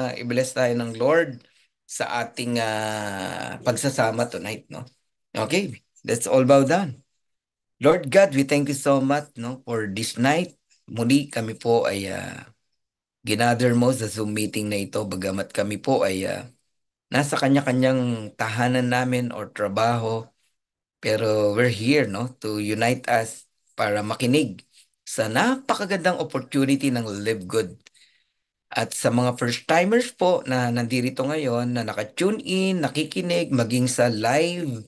uh, i-bless tayo ng Lord sa ating uh, pagsasama tonight, no? Okay, let's all bow down. Lord God, we thank you so much, no, for this night. Muli kami po ay uh, ginather mo sa Zoom meeting na ito bagamat kami po ay uh, nasa kanya-kanyang tahanan namin or trabaho. Pero we're here, no, to unite us para makinig sa napakagandang opportunity ng Live Good at sa mga first-timers po na nandirito ngayon, na naka-tune in, nakikinig, maging sa live,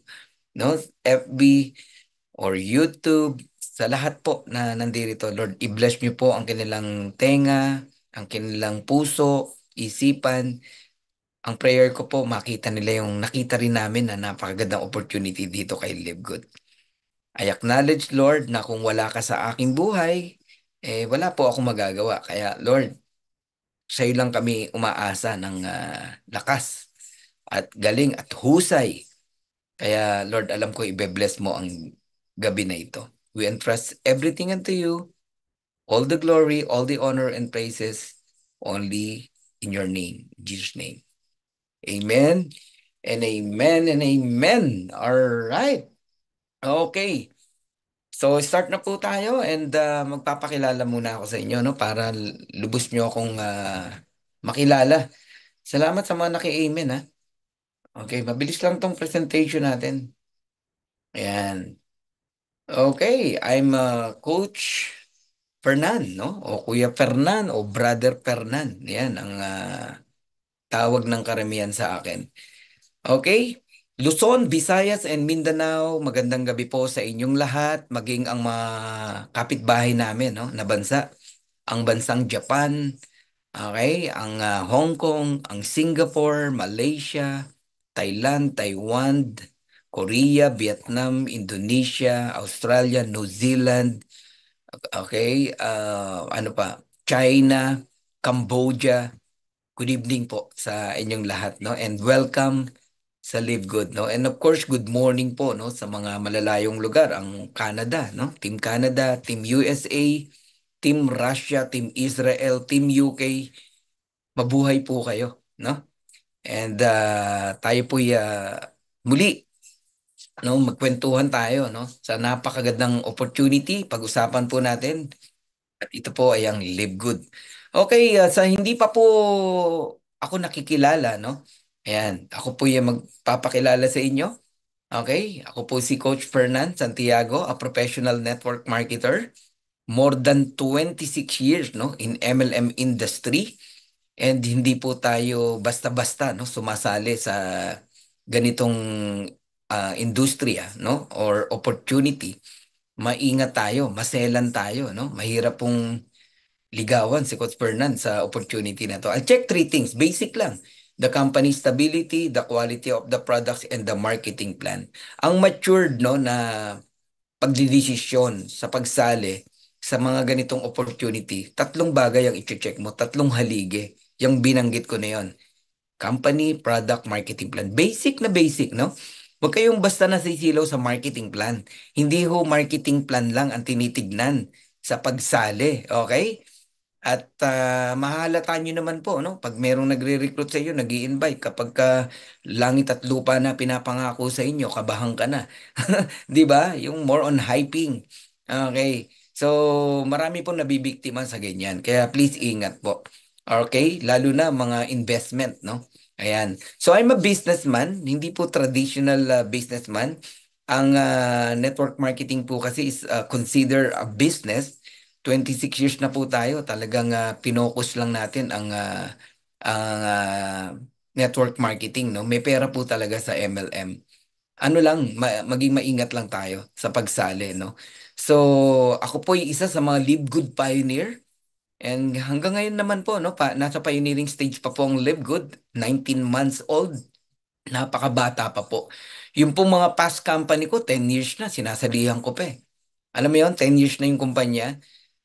no, FB or YouTube, sa lahat po na nandirito, Lord, i-bless niyo po ang kanilang tenga, ang kanilang puso, isipan. Ang prayer ko po, makita nila yung nakita rin namin na napakagandang opportunity dito kay Live Good. I acknowledge, Lord, na kung wala ka sa aking buhay, eh wala po ako magagawa. Kaya, Lord, sa'yo lang kami umaasa ng uh, lakas at galing at husay. Kaya Lord, alam ko ibe-bless mo ang gabi na ito. We entrust everything unto you, all the glory, all the honor and praises, only in your name, Jesus' name. Amen and amen and amen. All right. Okay. So start na po tayo and ah, magpapakilala muna ako sa inyo no para lubos nyo akong ah, makilala. Salamat sa mga naki-amen ha. Okay, mabilis lang tong presentation natin. Ayan. Okay, I'm ah, Coach Fernan, no? O Kuya Fernan o Brother Fernan. Yan ang ah, tawag ng karamihan sa akin. Okay? Luzon, Visayas, and Mindanao, magandang gabi po sa inyong lahat, maging ang mga kapitbahay namin no, na bansa. Ang bansang Japan, okay, ang uh, Hong Kong, ang Singapore, Malaysia, Thailand, Taiwan, Korea, Vietnam, Indonesia, Australia, New Zealand, okay, uh, ano pa, China, Cambodia. Good evening po sa inyong lahat, no? And welcome sa Live Good no and of course good morning po no sa mga malalayong lugar ang Canada no Team Canada Team USA Team Russia Team Israel Team UK mabuhay po kayo no and uh, tayo po uh, ah, muli no magkwentuhan tayo no sa napakagandang opportunity pag-usapan po natin at ito po ay ang Live Good okay uh, sa hindi pa po ako nakikilala no Ayan, ako po yung magpapakilala sa inyo. Okay, ako po si Coach Fernan Santiago, a professional network marketer. More than 26 years no, in MLM industry. And hindi po tayo basta-basta no, sumasali sa ganitong uh, industriya no, or opportunity. Maingat tayo, maselan tayo. No? Mahirap pong ligawan si Coach Fernan sa opportunity na to. I'll check three things. Basic lang the company stability, the quality of the products, and the marketing plan. Ang matured no, na pagdidesisyon sa pagsali sa mga ganitong opportunity, tatlong bagay ang i-check mo, tatlong haligi, yung binanggit ko na yon. Company, product, marketing plan. Basic na basic, no? Huwag kayong basta nasisilaw sa marketing plan. Hindi ho marketing plan lang ang tinitignan sa pagsali, okay? At uh, mahalata nyo naman po, no? pag merong nagre-recruit sa inyo, nag invite Kapag ka langit at lupa na pinapangako sa inyo, kabahang ka na. Di ba? Yung more on hyping. Okay. So, marami pong nabibiktima sa ganyan. Kaya please ingat po. Okay? Lalo na mga investment, no? Ayan. So, I'm a businessman. Hindi po traditional uh, businessman. Ang uh, network marketing po kasi is uh, consider a business 26 years na po tayo, talagang uh, ah, pinokus lang natin ang uh, ang uh, network marketing, no? May pera po talaga sa MLM. Ano lang, ma- maging maingat lang tayo sa pagsali, no? So, ako po yung isa sa mga Live Good pioneer. And hanggang ngayon naman po, no, pa, nasa pioneering stage pa po ang Live Good, 19 months old. Napakabata pa po. Yung po mga past company ko, 10 years na, sinasalihan ko pa eh. Alam mo yon 10 years na yung kumpanya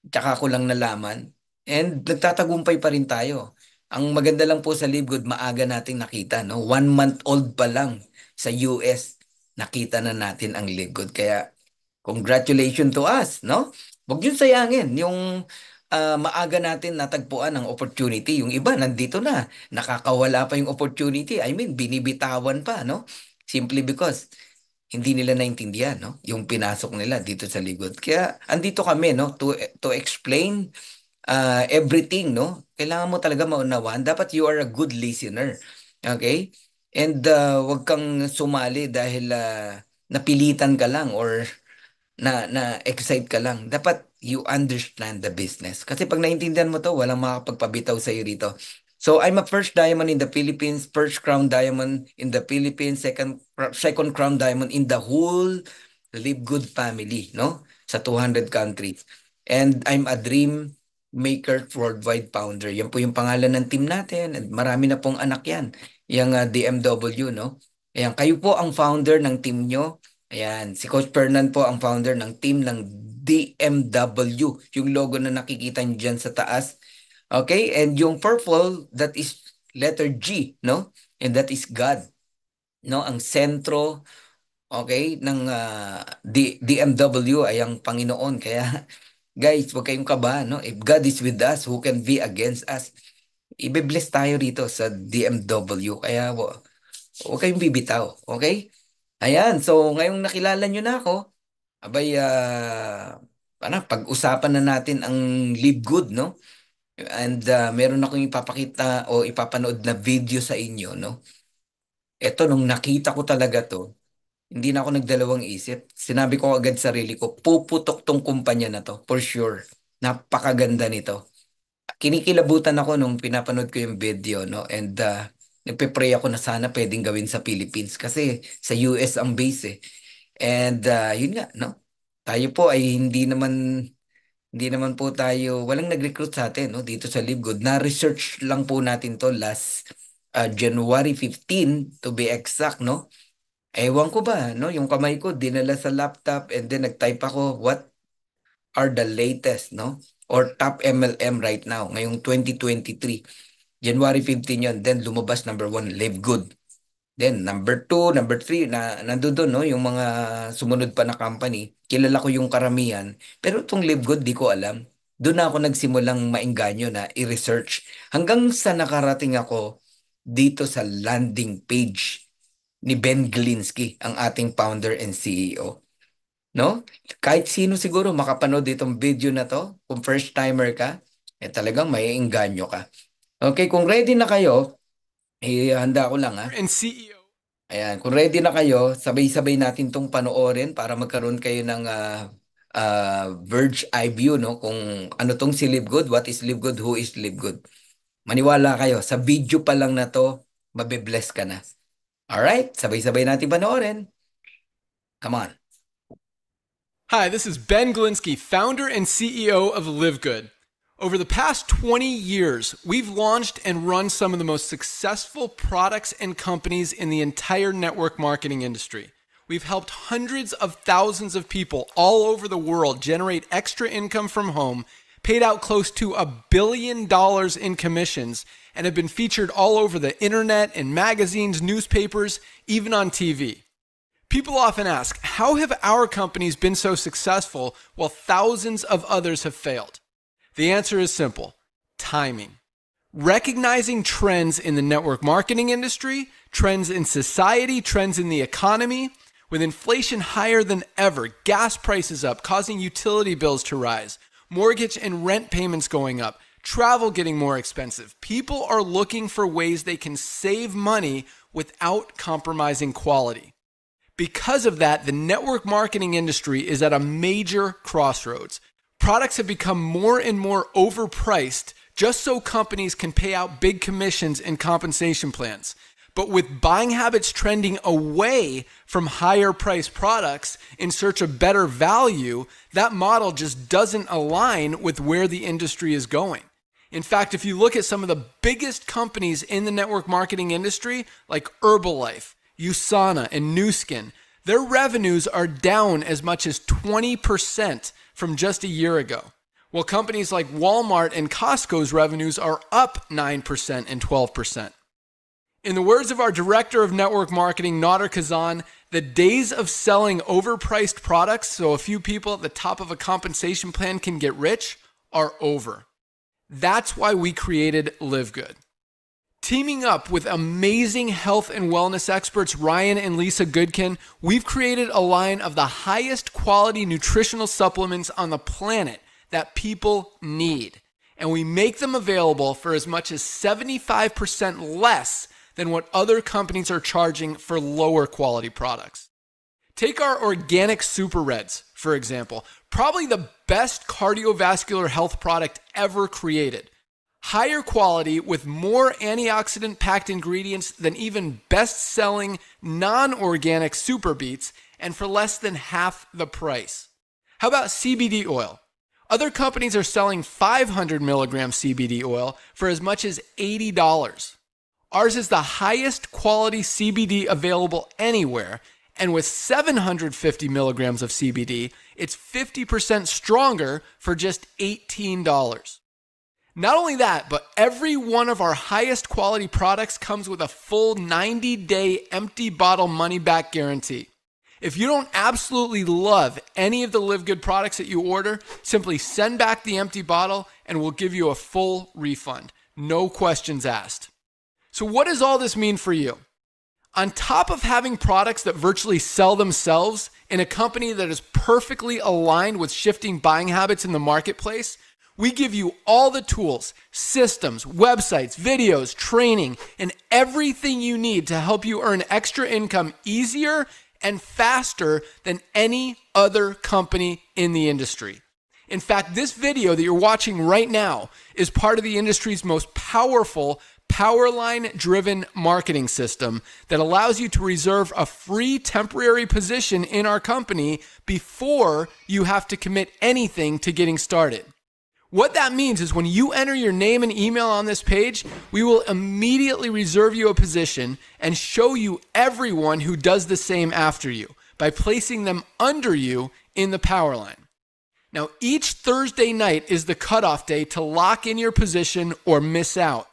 tsaka ko lang nalaman. And nagtatagumpay pa rin tayo. Ang maganda lang po sa Libgood, maaga nating nakita. No? One month old pa lang sa US, nakita na natin ang Libgood. Kaya congratulations to us. No? Huwag yun sayangin. Yung uh, maaga natin natagpuan ang opportunity. Yung iba, nandito na. Nakakawala pa yung opportunity. I mean, binibitawan pa. No? Simply because hindi nila naintindihan no yung pinasok nila dito sa likod kaya andito kami no to to explain uh, everything no kailangan mo talaga maunawaan dapat you are a good listener okay and uh, wag kang sumali dahil uh, napilitan ka lang or na na excite ka lang dapat you understand the business kasi pag naintindihan mo to walang makakapagpabitaw sa iyo rito So I'm a first diamond in the Philippines, first crown diamond in the Philippines, second second crown diamond in the whole Live Good family, no? Sa 200 countries. And I'm a dream maker worldwide founder. Yan po yung pangalan ng team natin and marami na pong anak yan. Yung uh, DMW, no? Ayan, kayo po ang founder ng team nyo. Ayan, si Coach Fernan po ang founder ng team ng DMW. Yung logo na nakikita nyo dyan sa taas, Okay? And yung purple, that is letter G, no? And that is God. No? Ang sentro, okay, ng uh, ah, DMW ay ang Panginoon. Kaya, guys, huwag kayong kaba, no? If God is with us, who can be against us? Ibe-bless tayo rito sa DMW. Kaya, huwag kayong bibitaw, okay? Ayan, so ngayong nakilala nyo na ako, abay, uh, pag-usapan na natin ang live good, no? And uh, meron akong ipapakita o ipapanood na video sa inyo, no? Ito, nung nakita ko talaga to, hindi na ako nagdalawang isip. Sinabi ko agad sarili ko, puputok tong kumpanya na to, for sure. Napakaganda nito. Kinikilabutan ako nung pinapanood ko yung video, no? And uh, nagpe-pray ako na sana pwedeng gawin sa Philippines kasi sa US ang base eh. And uh, yun nga, no? Tayo po ay hindi naman hindi naman po tayo, walang nag-recruit sa atin no, dito sa LiveGood. Na-research lang po natin to last uh, January 15 to be exact, no? Ewan ko ba, no? Yung kamay ko dinala sa laptop and then nag-type ako, what are the latest, no? Or top MLM right now, ngayong 2023. January 15 yon Then lumabas number one, Live Good. Then number two, number three, na, nandun doon, no, yung mga sumunod pa na company, kilala ko yung karamihan. Pero itong Live Good, di ko alam. Doon na ako nagsimulang mainganyo na i-research. Hanggang sa nakarating ako dito sa landing page ni Ben Glinsky, ang ating founder and CEO. No? Kahit sino siguro makapanood itong video na to, kung first timer ka, eh talagang may ka. Okay, kung ready na kayo, eh, handa ko lang ha. Ah. and CEO. Ayan, kung ready na kayo, sabay-sabay natin tong panoorin para magkaroon kayo ng ah, ah, Verge eye view no kung ano tong si Good, what is Live Good, who is Live Good. Maniwala kayo, sa video pa lang na to, mabe-bless ka na. Alright, sabay-sabay natin panoorin. Come on. Hi, this is Ben Glinsky, founder and CEO of Live Good. Over the past 20 years, we've launched and run some of the most successful products and companies in the entire network marketing industry. We've helped hundreds of thousands of people all over the world generate extra income from home, paid out close to a billion dollars in commissions, and have been featured all over the internet, in magazines, newspapers, even on TV. People often ask, how have our companies been so successful while thousands of others have failed? The answer is simple timing. Recognizing trends in the network marketing industry, trends in society, trends in the economy, with inflation higher than ever, gas prices up, causing utility bills to rise, mortgage and rent payments going up, travel getting more expensive. People are looking for ways they can save money without compromising quality. Because of that, the network marketing industry is at a major crossroads products have become more and more overpriced just so companies can pay out big commissions and compensation plans. But with buying habits trending away from higher priced products in search of better value, that model just doesn't align with where the industry is going. In fact, if you look at some of the biggest companies in the network marketing industry, like Herbalife, USANA, and NewSkin, their revenues are down as much as 20% from just a year ago. While companies like Walmart and Costco's revenues are up 9% and 12%. In the words of our director of network marketing, Nader Kazan, the days of selling overpriced products so a few people at the top of a compensation plan can get rich are over. That's why we created Live Good. Teaming up with amazing health and wellness experts Ryan and Lisa Goodkin, we've created a line of the highest quality nutritional supplements on the planet that people need. And we make them available for as much as 75% less than what other companies are charging for lower quality products. Take our organic super reds, for example, probably the best cardiovascular health product ever created higher quality with more antioxidant packed ingredients than even best selling non organic super beets and for less than half the price. How about CBD oil? Other companies are selling 500 milligram CBD oil for as much as $80. Ours is the highest quality CBD available anywhere, and with 750 milligrams of CBD, it's 50% stronger for just $18. Not only that, but every one of our highest quality products comes with a full 90 day empty bottle money back guarantee. If you don't absolutely love any of the Live Good products that you order, simply send back the empty bottle and we'll give you a full refund. No questions asked. So, what does all this mean for you? On top of having products that virtually sell themselves in a company that is perfectly aligned with shifting buying habits in the marketplace, we give you all the tools, systems, websites, videos, training, and everything you need to help you earn extra income easier and faster than any other company in the industry. In fact, this video that you're watching right now is part of the industry's most powerful Powerline driven marketing system that allows you to reserve a free temporary position in our company before you have to commit anything to getting started. What that means is when you enter your name and email on this page, we will immediately reserve you a position and show you everyone who does the same after you by placing them under you in the power line. Now, each Thursday night is the cutoff day to lock in your position or miss out.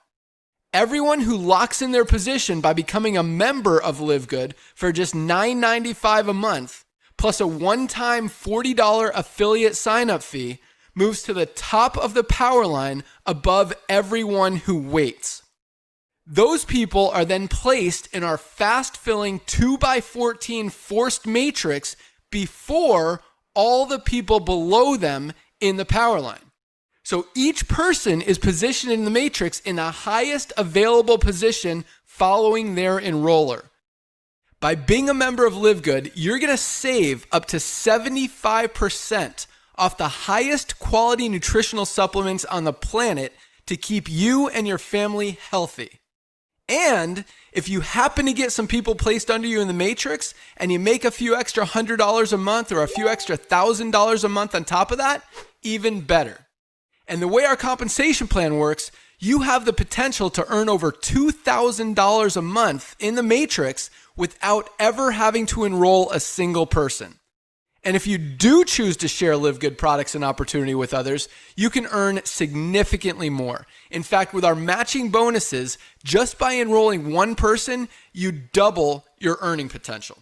Everyone who locks in their position by becoming a member of Live Good for just $9.95 a month, plus a one time $40 affiliate sign up fee, moves to the top of the power line above everyone who waits. Those people are then placed in our fast filling 2x14 forced matrix before all the people below them in the power line. So each person is positioned in the matrix in the highest available position following their enroller. By being a member of LiveGood, you're going to save up to 75% off the highest quality nutritional supplements on the planet to keep you and your family healthy. And if you happen to get some people placed under you in the matrix and you make a few extra hundred dollars a month or a few extra thousand dollars a month on top of that, even better. And the way our compensation plan works, you have the potential to earn over $2,000 a month in the matrix without ever having to enroll a single person. And if you do choose to share Live Good products and opportunity with others, you can earn significantly more. In fact, with our matching bonuses, just by enrolling one person, you double your earning potential.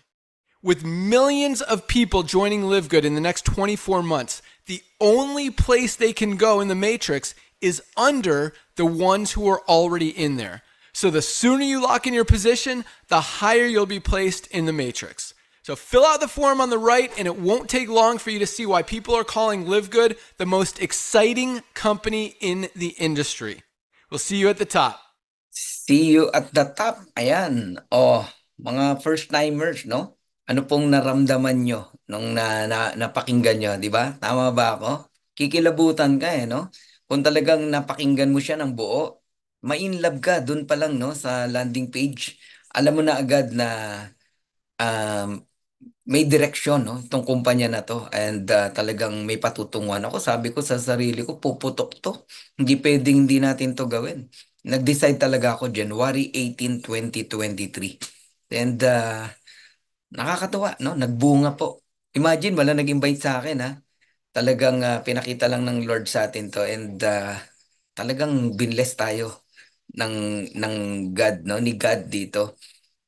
With millions of people joining Live Good in the next 24 months, the only place they can go in the matrix is under the ones who are already in there. So the sooner you lock in your position, the higher you'll be placed in the matrix. So fill out the form on the right, and it won't take long for you to see why people are calling LiveGood the most exciting company in the industry. We'll see you at the top. See you at the top. Ayan. Oh, mga first timers, no? Ano pong naramdaman nyo nung na, na, napakinggan nyo, di ba? Tama ba ako? Kikilabutan ka eh, no? Kung talagang napakinggan mo siya ng buo, ma-inlove ka dun pa lang, no? Sa landing page. Alam mo na agad na um, may direksyon no itong kumpanya na to and uh, talagang may patutunguhan ako sabi ko sa sarili ko puputok to hindi pwedeng hindi natin to gawin nag-decide talaga ako January 18 2023 and uh, nakakatuwa no nagbunga po imagine wala nag-invite sa akin ha talagang uh, pinakita lang ng Lord sa atin to and uh, talagang binless tayo ng ng God no ni God dito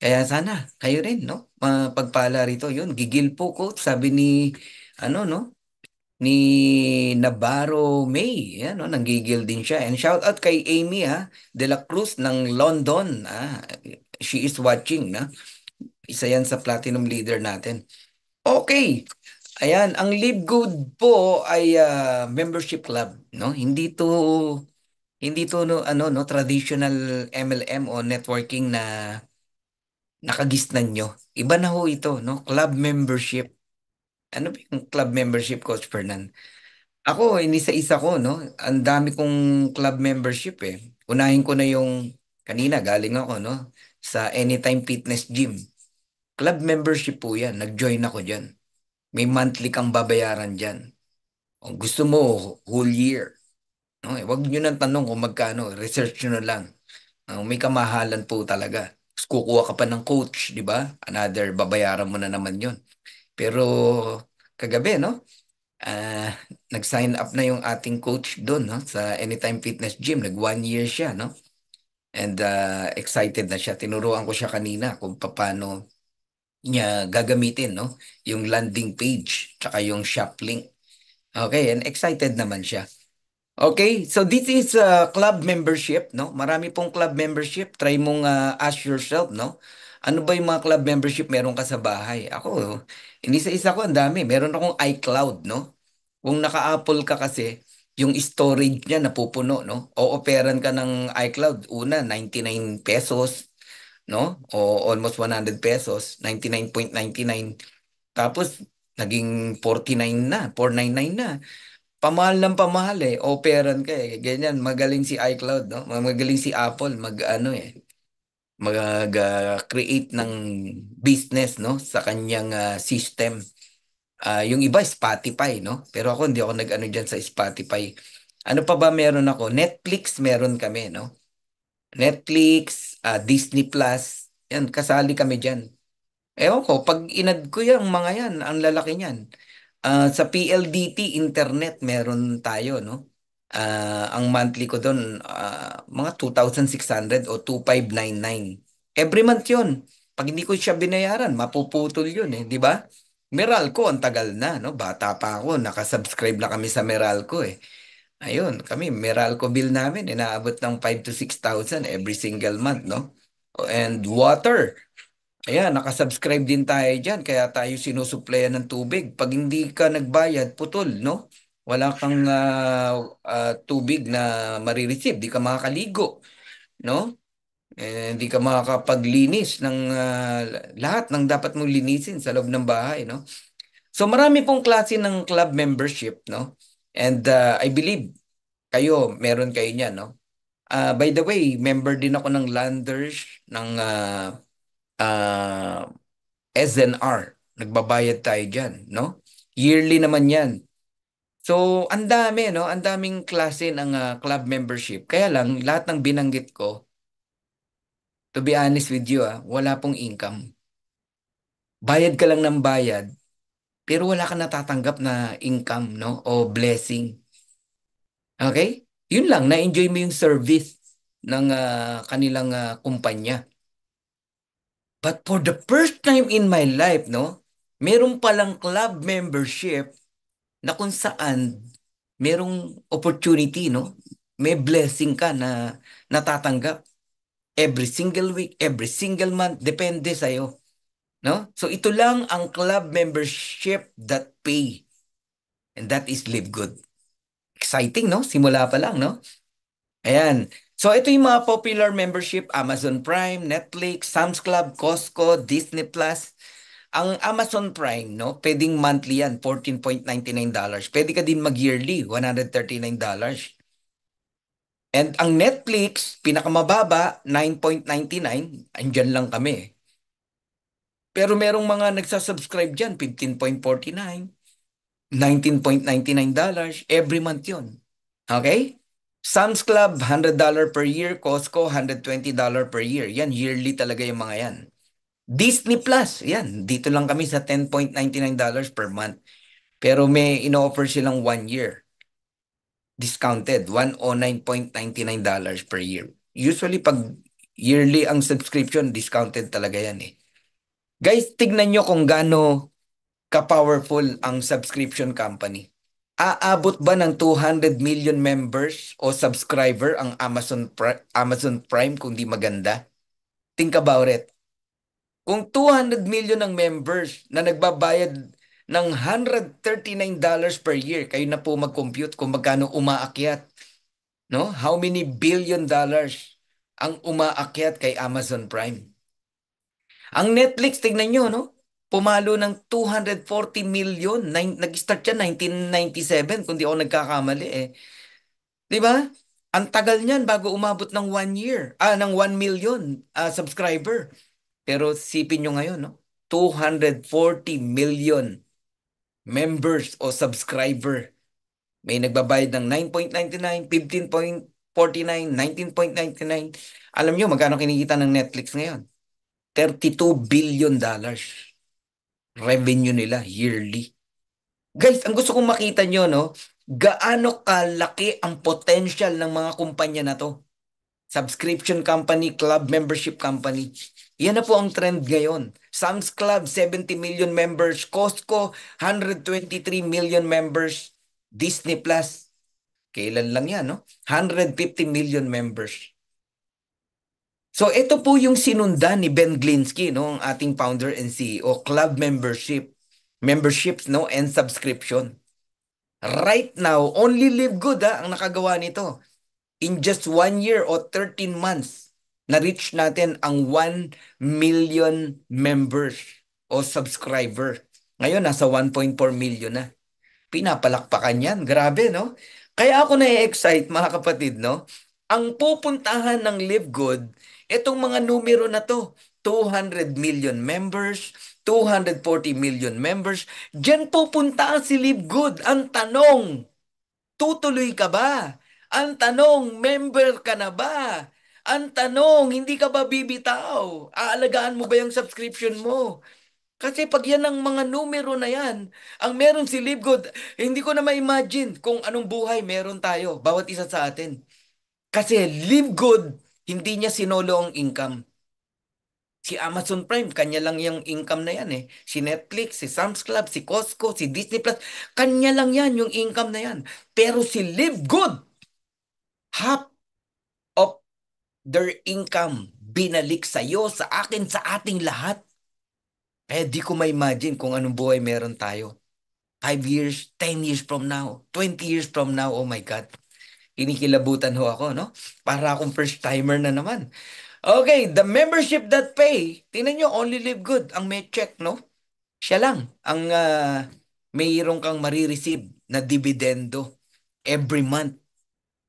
kaya sana, kayo rin, no? Mapagpala rito yun. Gigil po, ko Sabi ni, ano, no? Ni Navarro May. Yan, no? Nanggigil din siya. And shout out kay Amy, ha? De La Cruz ng London. Ha? She is watching, na? Isa yan sa platinum leader natin. Okay. Ayan, ang Live Good po ay uh, membership club, no? Hindi to hindi to no, ano no traditional MLM o networking na nakagisnan nyo. Iba na ho ito, no? Club membership. Ano ba yung club membership, Coach Fernan? Ako, inisa-isa ko, no? Ang dami kong club membership, eh. Unahin ko na yung, kanina galing ako, no? Sa Anytime Fitness Gym. Club membership po yan. Nag-join ako dyan. May monthly kang babayaran dyan. Kung gusto mo, whole year. No? Eh, wag nyo nang tanong kung magkano. Research nyo na lang. Uh, may kamahalan po talaga. Tapos kukuha ka pa ng coach, di ba? Another, babayaran mo na naman yon Pero kagabi, no? Uh, nag-sign up na yung ating coach doon, no? Sa Anytime Fitness Gym. Nag one year siya, no? And uh, excited na siya. Tinuruan ko siya kanina kung paano niya gagamitin, no? Yung landing page, tsaka yung shop link. Okay, and excited naman siya. Okay, so this is a club membership, no? Marami pong club membership. Try mong uh, ask yourself, no? Ano ba yung mga club membership meron ka sa bahay? Ako, hindi sa isa ko, ang dami. Meron akong iCloud, no? Kung naka-Apple ka kasi, yung storage niya napupuno, no? O operan ka ng iCloud, una, 99 pesos, no? O almost 100 pesos, 99.99. Tapos, naging 49 na, 499 na pamahal ng pamahal eh. Operan ka eh. Ganyan, magaling si iCloud, no? Magaling si Apple, mag-ano eh. Mag-create ng business, no? Sa kanyang uh, system. Uh, yung iba, Spotify, no? Pero ako, hindi ako nag-ano dyan sa Spotify. Ano pa ba meron ako? Netflix meron kami, no? Netflix, uh, Disney Plus. Yan, kasali kami dyan. Ewan ko, pag inad ko yung mga yan, ang lalaki niyan Uh, sa PLDT internet meron tayo no. Uh, ang monthly ko doon uh, mga 2,600 o 2,599. Every month 'yon. Pag hindi ko siya binayaran, mapuputol 'yun eh, 'di ba? Meralco ang tagal na no, bata pa ako, naka-subscribe na kami sa Meralco eh. Ayun, kami Meralco bill namin inaabot ng 5 to 6,000 every single month no. And water, Ayan, nakasubscribe din tayo dyan, kaya tayo sinusuplayan ng tubig. Pag hindi ka nagbayad, putol, no? Wala kang uh, uh, tubig na marireceive, di ka makakaligo, no? Eh, hindi ka makakapaglinis ng uh, lahat ng dapat mong linisin sa loob ng bahay, no? So marami pong klase ng club membership, no? And uh, I believe kayo, meron kayo niyan, no? Uh, by the way, member din ako ng Landers, ng uh, uh, ah, SNR. Nagbabayad tayo dyan, no? Yearly naman yan. So, ang dami, no? Ang daming klase ng uh, club membership. Kaya lang, lahat ng binanggit ko, to be honest with you, ah, wala pong income. Bayad ka lang ng bayad, pero wala kang natatanggap na income, no? O blessing. Okay? Yun lang, na-enjoy mo yung service ng uh, kanilang uh, kumpanya. But for the first time in my life, no, meron palang club membership na kung saan merong opportunity, no? May blessing ka na natatanggap every single week, every single month, depende sa iyo. No? So ito lang ang club membership that pay. And that is live good. Exciting, no? Simula pa lang, no? Ayan. So ito yung mga popular membership, Amazon Prime, Netflix, Sam's Club, Costco, Disney Plus. Ang Amazon Prime, no, pwedeng monthly yan, $14.99. Pwede ka din mag-yearly, $139. And ang Netflix, pinakamababa, 9.99, andyan lang kami. Pero merong mga nagsasubscribe dyan, 15.49, $19.99, every month yon Okay? Sam's Club, $100 per year. Costco, $120 per year. Yan, yearly talaga yung mga yan. Disney Plus, yan. Dito lang kami sa $10.99 per month. Pero may ino-offer silang one year. Discounted, $109.99 per year. Usually, pag yearly ang subscription, discounted talaga yan eh. Guys, tignan nyo kung gaano ka-powerful ang subscription company. Aabot ba ng 200 million members o subscriber ang Amazon Pri- Amazon Prime kung di maganda? Think about it. Kung 200 million ang members na nagbabayad ng $139 per year, kayo na po mag-compute kung magkano umaakyat. No? How many billion dollars ang umaakyat kay Amazon Prime? Ang Netflix, tignan nyo, no? pumalo ng 240 million. Nag-start siya 1997 kung di ako nagkakamali eh. 'Di ba? Ang tagal niyan bago umabot ng 1 year, ah ng 1 million uh, subscriber. Pero sipin niyo ngayon, no? 240 million members o subscriber. May nagbabayad ng 9.99, 15.49, 19.99. Alam niyo magkano kinikita ng Netflix ngayon? 32 billion dollars revenue nila yearly. Guys, ang gusto kong makita nyo, no? Gaano kalaki ang potential ng mga kumpanya na to? Subscription company, club membership company. Yan na po ang trend ngayon. Sam's Club, 70 million members. Costco, 123 million members. Disney Plus, kailan lang yan, no? 150 million members. So ito po yung sinundan ni Ben Glinsky, no, ang ating founder and CEO, club membership, memberships, no, and subscription. Right now, only Live Good ha, ah, ang nakagawa nito. In just one year or 13 months, na-reach natin ang 1 million members o subscriber. Ngayon, nasa 1.4 million na. Pinapalakpakan yan. Grabe, no? Kaya ako na-excite, mga kapatid, no? Ang pupuntahan ng Live Good Itong mga numero na to, 200 million members, 240 million members, dyan pupunta ang silib good. Ang tanong, tutuloy ka ba? Ang tanong, member ka na ba? Ang tanong, hindi ka ba bibitaw? Aalagaan mo ba yung subscription mo? Kasi pag yan ang mga numero na yan, ang meron si Libgood, hindi ko na ma-imagine kung anong buhay meron tayo, bawat isa sa atin. Kasi Libgood hindi niya sinolo ang income. Si Amazon Prime, kanya lang yung income na yan eh. Si Netflix, si Sam's Club, si Costco, si Disney Plus, kanya lang yan yung income na yan. Pero si Live Good, half of their income binalik sa iyo, sa akin, sa ating lahat. Kaya eh, di ko ma-imagine kung anong buhay meron tayo. 5 years, 10 years from now, 20 years from now, oh my God kinikilabutan ho ako, no? Para akong first timer na naman. Okay, the membership that pay. Tingnan nyo, only live good ang may check, no? Siya lang ang uh, mayroon kang marireceive na dividendo every month,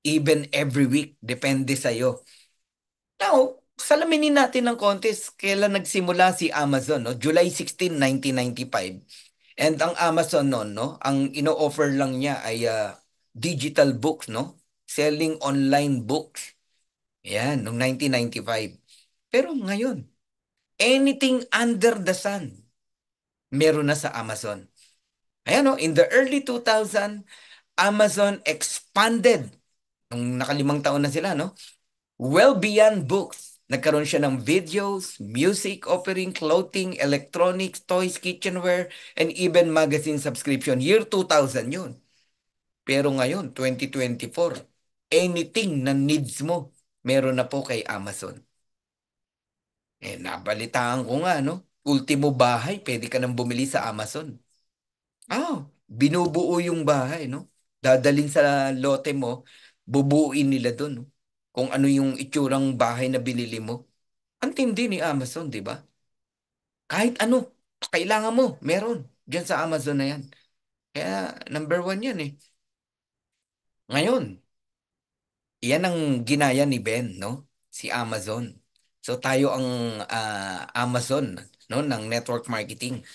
even every week, depende sa'yo. Now, salaminin natin ng contest kailan nagsimula si Amazon, no? July 16, 1995. And ang Amazon noon, no, ang ino-offer lang niya ay uh, digital books, no? selling online books. Yan, noong 1995. Pero ngayon, anything under the sun, meron na sa Amazon. Ayan o, oh, in the early 2000, Amazon expanded. Nung nakalimang taon na sila, no? Well beyond books. Nagkaroon siya ng videos, music offering, clothing, electronics, toys, kitchenware, and even magazine subscription. Year 2000 yun. Pero ngayon, 2024, anything na needs mo, meron na po kay Amazon. Eh, nabalitaan ko nga, no? Ultimo bahay, pwede ka nang bumili sa Amazon. Ah, oh, binubuo yung bahay, no? Dadalin sa lote mo, bubuin nila doon, no? Kung ano yung itsurang bahay na binili mo. Antindi ni Amazon, di ba? Kahit ano, kailangan mo, meron. Diyan sa Amazon na yan. Kaya number one yan eh. Ngayon, Iyan ang ginaya ni Ben, no? Si Amazon. So tayo ang uh, Amazon no ng network marketing.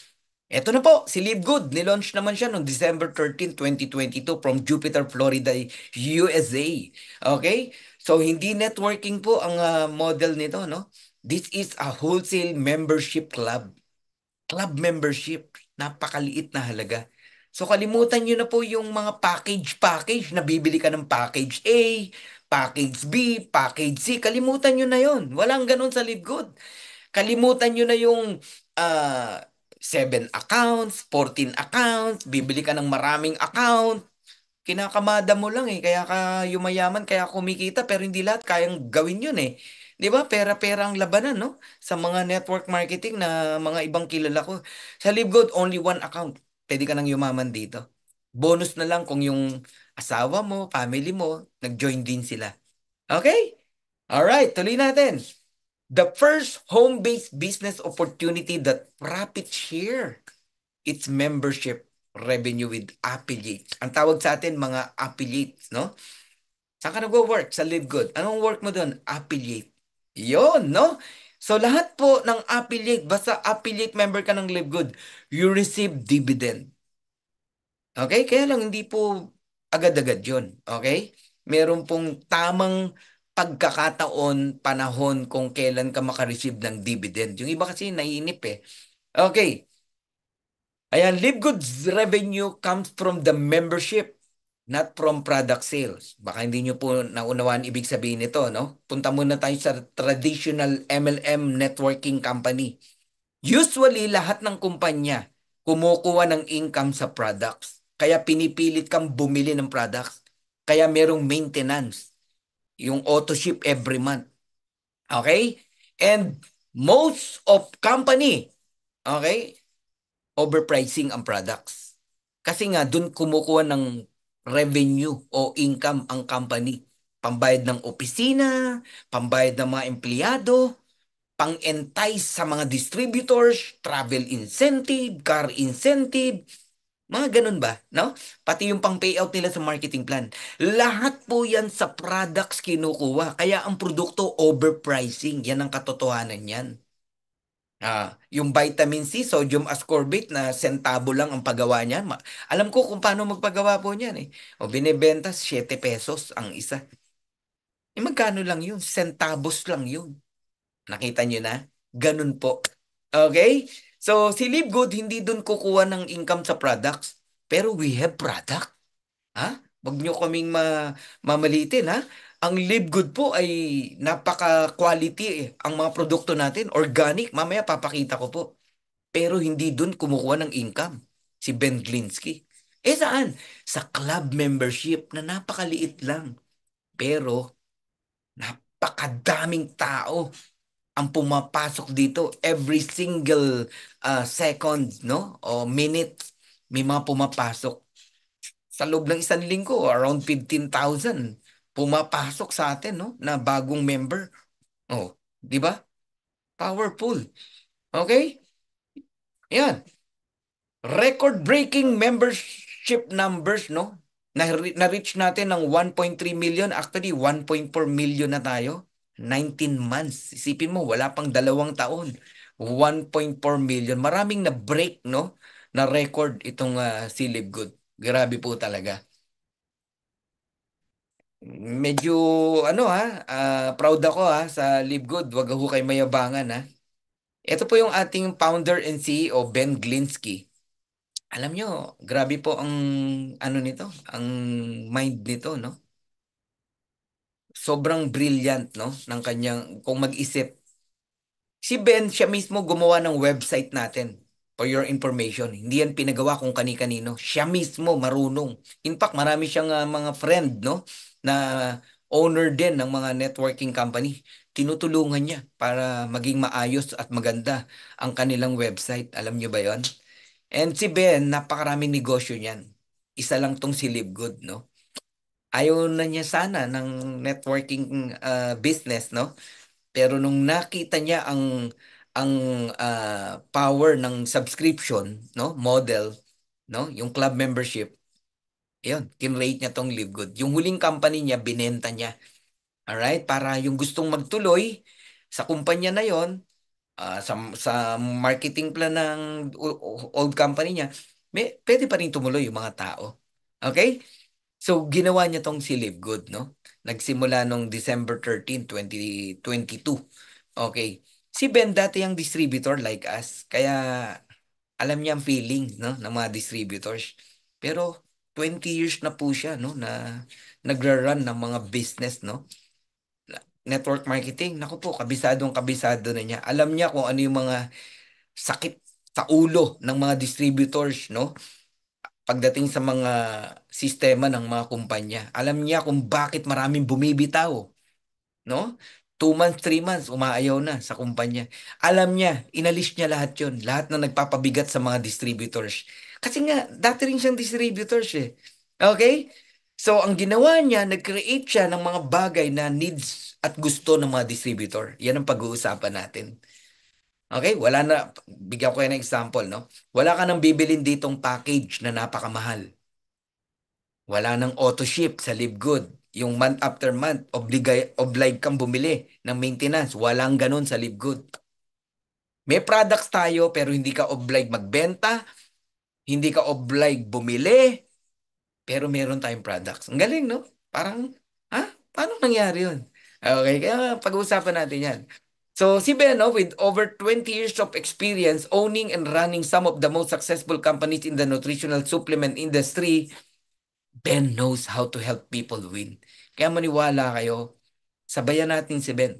Ito na po, si Live Good. Nilaunch naman siya noong December 13, 2022 from Jupiter, Florida, USA. Okay? So, hindi networking po ang uh, model nito, no? This is a wholesale membership club. Club membership. Napakaliit na halaga. So, kalimutan niyo na po yung mga package-package. na bibili ka ng package A, package B, package C. Kalimutan nyo na yon. Walang ganun sa live Kalimutan nyo na yung uh, ah, 7 accounts, 14 accounts, bibili ka ng maraming account. Kinakamada mo lang eh. Kaya ka yumayaman, kaya kumikita. Pero hindi lahat kayang gawin yun eh. 'di ba? Pera-pera ang labanan, no? Sa mga network marketing na mga ibang kilala ko. Sa LiveGood, only one account. Pwede ka nang yumaman dito. Bonus na lang kung yung asawa mo, family mo, nag-join din sila. Okay? All right, tuloy natin. The first home-based business opportunity that profit share its membership revenue with affiliates. Ang tawag sa atin mga affiliates, no? Saan ka nag-work? Sa Live Good. Anong work mo doon? Affiliate. Yon, no? So lahat po ng affiliate, basta affiliate member ka ng Live Good, you receive dividend. Okay? Kaya lang hindi po agad-agad yun. Okay? Meron pong tamang pagkakataon, panahon kung kailan ka makareceive ng dividend. Yung iba kasi naiinip eh. Okay. Ayan, live goods revenue comes from the membership, not from product sales. Baka hindi nyo po naunawaan ibig sabihin nito, no? Punta muna tayo sa traditional MLM networking company. Usually, lahat ng kumpanya kumukuha ng income sa products. Kaya pinipilit kang bumili ng product. Kaya merong maintenance. Yung auto ship every month. Okay? And most of company, okay, overpricing ang products. Kasi nga, dun kumukuha ng revenue o income ang company. Pambayad ng opisina, pambayad ng mga empleyado, pang-entice sa mga distributors, travel incentive, car incentive, mga ganun ba? No? Pati yung pang payout nila sa marketing plan. Lahat po yan sa products kinukuha. Kaya ang produkto overpricing. Yan ang katotohanan yan. Ah, yung vitamin C, sodium ascorbate na sentabo lang ang paggawa niya. Ma- Alam ko kung paano magpagawa po niyan eh. O binebenta 7 pesos ang isa. Eh magkano lang yun? Centavos lang yun. Nakita niyo na? Ganun po. Okay? So, si Live Good, hindi doon kukuha ng income sa products. Pero we have product. Ha? Huwag nyo kaming ma mamalitin, ha? Ang Live Good po ay napaka-quality eh. Ang mga produkto natin, organic. Mamaya papakita ko po. Pero hindi doon kumukuha ng income. Si Ben Glinsky. Eh saan? Sa club membership na napakaliit lang. Pero napakadaming tao ang pumapasok dito every single uh, second, no? O minute, may mga pumapasok. Sa loob ng isang linggo, around 15,000 pumapasok sa atin, no? Na bagong member. Oh, di ba? Powerful. Okay? Yan. Record-breaking membership numbers, no? Na-reach natin ng 1.3 million. Actually, 1.4 million na tayo 19 months. Isipin mo, wala pang dalawang taon. 1.4 million. Maraming na-break, no? Na record itong uh, si Libgood. Grabe po talaga. Medyo, ano ha, uh, proud ako ha sa Libgood. Huwag ho kayo mayabangan ha. Ito po yung ating founder and CEO, Ben Glinsky. Alam nyo, grabe po ang ano nito, ang mind nito, no? sobrang brilliant no ng kanyang kung mag-isip. Si Ben siya mismo gumawa ng website natin for your information. Hindi yan pinagawa kung kani-kanino. Siya mismo marunong. In fact, marami siyang uh, mga friend no na owner din ng mga networking company. Tinutulungan niya para maging maayos at maganda ang kanilang website. Alam niyo ba 'yon? And si Ben, napakaraming negosyo niyan. Isa lang tong si Good no? ayaw na niya sana ng networking uh, business, no? Pero nung nakita niya ang ang uh, power ng subscription, no? Model, no? Yung club membership. 'Yon, kinrate niya tong Live Good. Yung huling company niya binenta niya. All right, para yung gustong magtuloy sa kumpanya na 'yon, uh, ah, sa sa marketing plan ng old company niya, may pwede pa rin tumuloy yung mga tao. Okay? So ginawa niya tong si Live Good, no? Nagsimula nung December 13, 2022. Okay. Si Ben dati ang distributor like us. Kaya alam niya ang feeling no, ng mga distributors. Pero 20 years na po siya no, na nagra-run ng mga business. No? Network marketing, naku po, kabisadong kabisado na niya. Alam niya kung ano yung mga sakit sa ulo ng mga distributors. No? pagdating sa mga sistema ng mga kumpanya. Alam niya kung bakit maraming bumibitaw. No? Two months, three months, umaayaw na sa kumpanya. Alam niya, inalis niya lahat yon Lahat na nagpapabigat sa mga distributors. Kasi nga, dati rin siyang distributors eh. Okay? So, ang ginawa niya, nag-create siya ng mga bagay na needs at gusto ng mga distributor. Yan ang pag-uusapan natin. Okay, wala na, bigyan ko kayo ng example, no? Wala ka nang bibilin ditong package na napakamahal. Wala nang auto-ship sa live Yung month after month, obligay, obliged kang bumili ng maintenance. Walang ganun sa live May products tayo pero hindi ka obliged magbenta, hindi ka obliged bumili, pero meron tayong products. Ang galing, no? Parang, ha? Paano nangyari yun? Okay, kaya pag-uusapan natin yan. So si Beno, with over 20 years of experience owning and running some of the most successful companies in the nutritional supplement industry, Ben knows how to help people win. Kaya maniwala kayo, sabayan natin si Ben.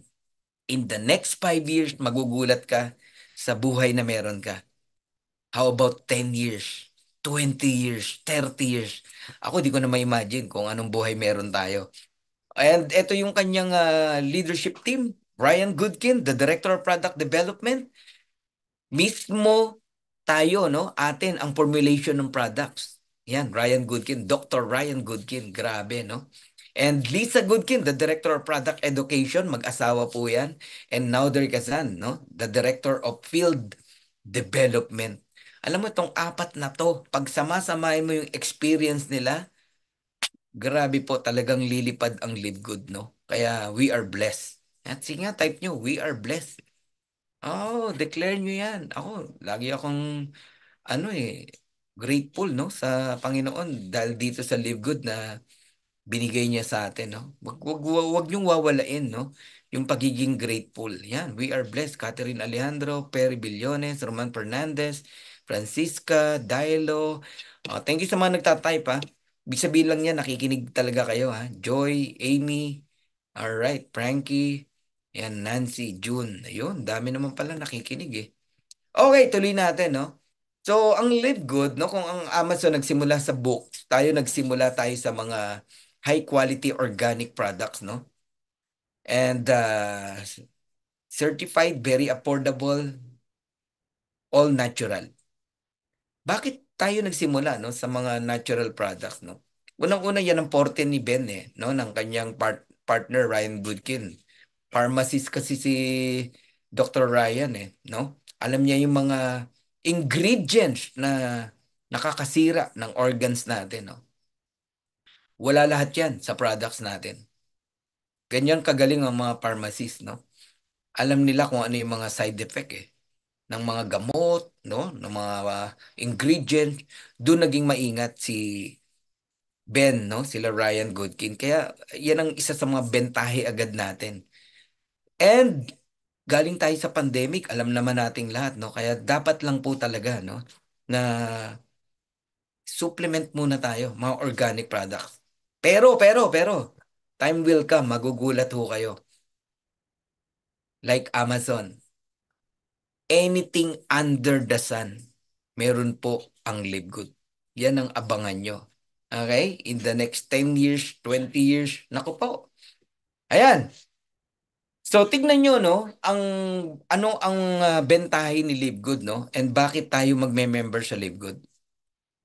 In the next 5 years, magugulat ka sa buhay na meron ka. How about 10 years? 20 years, 30 years. Ako di ko na ma-imagine kung anong buhay meron tayo. And ito yung kanyang uh, leadership team. Brian Goodkin, the Director of Product Development, mismo tayo, no? Atin ang formulation ng products. Yan, Ryan Goodkin, Dr. Ryan Goodkin, grabe, no? And Lisa Goodkin, the Director of Product Education, mag-asawa po yan. And Naudar Kazan, no? The Director of Field Development. Alam mo, itong apat na to, pag sama-samahin mo yung experience nila, grabe po, talagang lilipad ang LiveGood, no? Kaya we are blessed. At sige nga, type nyo, we are blessed. Oh, declare nyo yan. Ako, lagi akong, ano eh, grateful, no, sa Panginoon dahil dito sa Live Good na binigay niya sa atin, no. Wag, wag, wag, wag nyong wawalain, no, yung pagiging grateful. Yan, we are blessed. Catherine Alejandro, Perry Billones, Roman Fernandez, Francisca, Dialo. Oh, thank you sa mga nagtatype, ha. Ah. Ibig sabihin lang yan, nakikinig talaga kayo, ha. Joy, Amy, All right, Frankie, yan, Nancy, June. Ayun, dami naman pala nakikinig eh. Okay, tuloy natin, no? So, ang live good, no? Kung ang Amazon nagsimula sa books, tayo nagsimula tayo sa mga high quality organic products, no? And uh, certified, very affordable, all natural. Bakit tayo nagsimula, no? Sa mga natural products, no? Unang-una yan ang porte ni Ben, eh, no? Ng kanyang part partner, Ryan Goodkin pharmacist kasi si Dr. Ryan eh, no? Alam niya yung mga ingredients na nakakasira ng organs natin, no? Wala lahat 'yan sa products natin. Ganyan kagaling ang mga pharmacist, no? Alam nila kung ano yung mga side effect eh ng mga gamot, no, ng mga uh, ingredient, doon naging maingat si Ben, no, sila Ryan Goodkin. Kaya yan ang isa sa mga bentahe agad natin And galing tayo sa pandemic, alam naman nating lahat, no? Kaya dapat lang po talaga, no? Na supplement muna tayo, mga organic products. Pero, pero, pero, time will come, magugulat ho kayo. Like Amazon, anything under the sun, meron po ang live good. Yan ang abangan nyo. Okay? In the next 10 years, 20 years, nako po. Ayan, So tignan niyo no, ang ano ang uh, bentahin ni Livegood no and bakit tayo magme-member sa Livegood.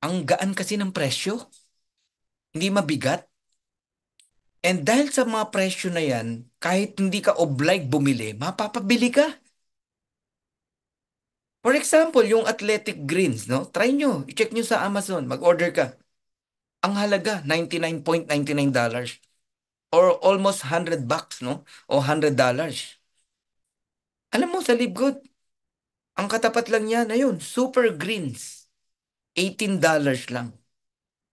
Ang gaan kasi ng presyo. Hindi mabigat. And dahil sa mga presyo na yan, kahit hindi ka obliged bumili, mapapabili ka. For example, yung athletic greens, no? Try nyo. I-check nyo sa Amazon. Mag-order ka. Ang halaga, $99.99. .99 or almost 100 bucks, no? O 100 dollars. Alam mo, sa Live Good, ang katapat lang yan, ayun, super greens. 18 dollars lang.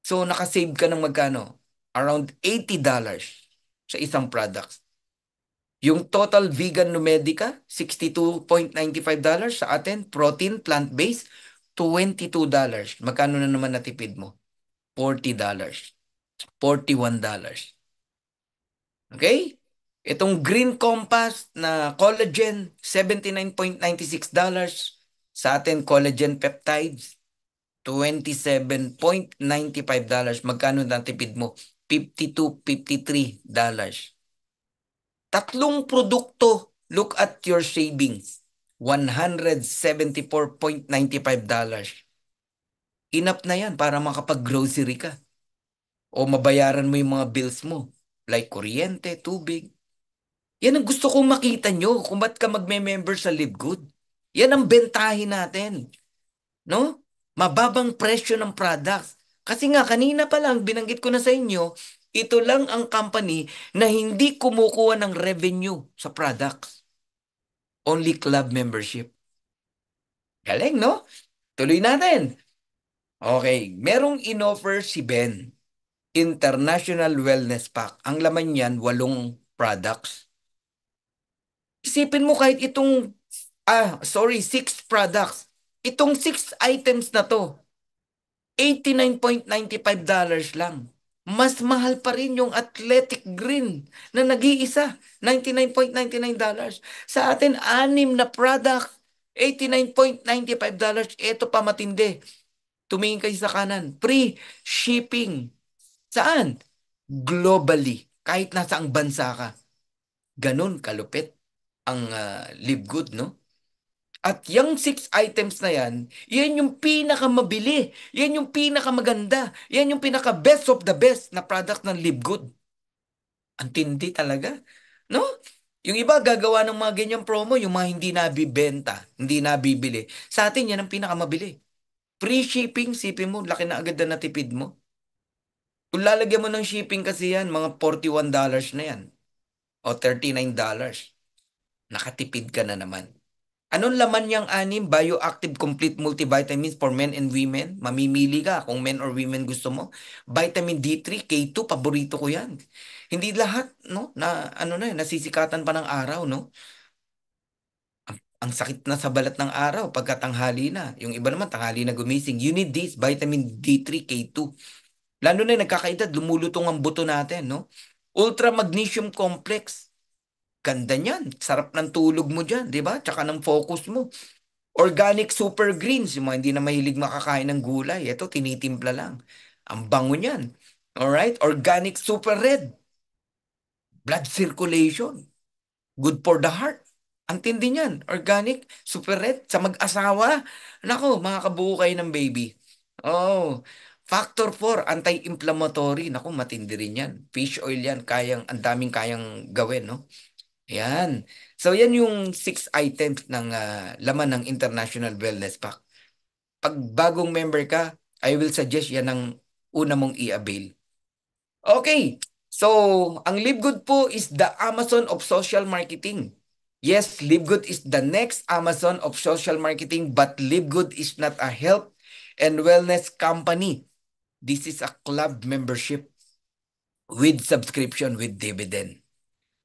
So, nakasave ka ng magkano? Around 80 dollars sa isang products. Yung total vegan Numedica, 62.95 dollars sa atin. Protein, plant-based, 22 dollars. Magkano na naman natipid mo? 40 dollars. 41 dollars. Okay? Itong green compass na collagen, $79.96 sa atin collagen peptides, $27.95. Magkano tipid mo? $52.53. Tatlong produkto, look at your savings. $174.95. Inap na yan para makapag-grocery ka. O mabayaran mo yung mga bills mo like kuryente, tubig. Yan ang gusto kong makita nyo kung ba't ka magme-member sa Live Good. Yan ang bentahin natin. No? Mababang presyo ng products. Kasi nga kanina pa lang binanggit ko na sa inyo, ito lang ang company na hindi kumukuha ng revenue sa products. Only club membership. Galing, no? Tuloy natin. Okay, merong inoffer si Ben International Wellness Pack. Ang laman niyan, walong products. Isipin mo kahit itong, ah, sorry, six products. Itong six items na to, $89.95 lang. Mas mahal pa rin yung athletic green na nag-iisa, $99.99. Sa atin, anim na product, $89.95. Ito pa matindi. Tumingin kayo sa kanan. Free shipping. Saan? Globally, kahit nasa ang bansa ka. Ganun kalupit ang uh, ah, live good, no? At yung six items na yan, yan yung pinakamabili, yan yung pinakamaganda, yan yung pinaka best of the best na product ng live good. Ang tindi talaga, no? Yung iba gagawa ng mga ganyang promo, yung mga hindi nabibenta, hindi nabibili. Sa atin yan ang pinakamabili. Free shipping, sipin mo, laki na agad na natipid mo. Kung lalagyan mo ng shipping kasi yan, mga $41 na yan. O $39. Nakatipid ka na naman. Anong laman niyang anim? Bioactive Complete Multivitamins for men and women. Mamimili ka kung men or women gusto mo. Vitamin D3, K2, paborito ko yan. Hindi lahat, no? Na, ano na, nasisikatan pa ng araw, no? Ang, ang sakit na sa balat ng araw pagka tanghali na. Yung iba naman tanghali na gumising. You need this, vitamin D3, K2. Lalo na yung nagkakaedad, lumulutong ang buto natin, no? Ultra magnesium complex. Ganda niyan. Sarap ng tulog mo diyan, 'di ba? Tsaka ng focus mo. Organic super greens, yung mga hindi na mahilig makakain ng gulay, ito tinitimpla lang. Ang bango niyan. All right? Organic super red. Blood circulation. Good for the heart. Ang tindi niyan. Organic super red sa mag-asawa. Nako, makakabuo kayo ng baby. Oh, Factor 4, anti-inflammatory. Naku, matindi rin yan. Fish oil yan. Kayang, ang daming kayang gawin, no? Yan. So, yan yung six items ng uh, laman ng International Wellness Pack. Pag bagong member ka, I will suggest yan ang una mong i-avail. Okay. So, ang LiveGood po is the Amazon of social marketing. Yes, LiveGood is the next Amazon of social marketing, but LiveGood is not a health and wellness company This is a club membership with subscription with dividend.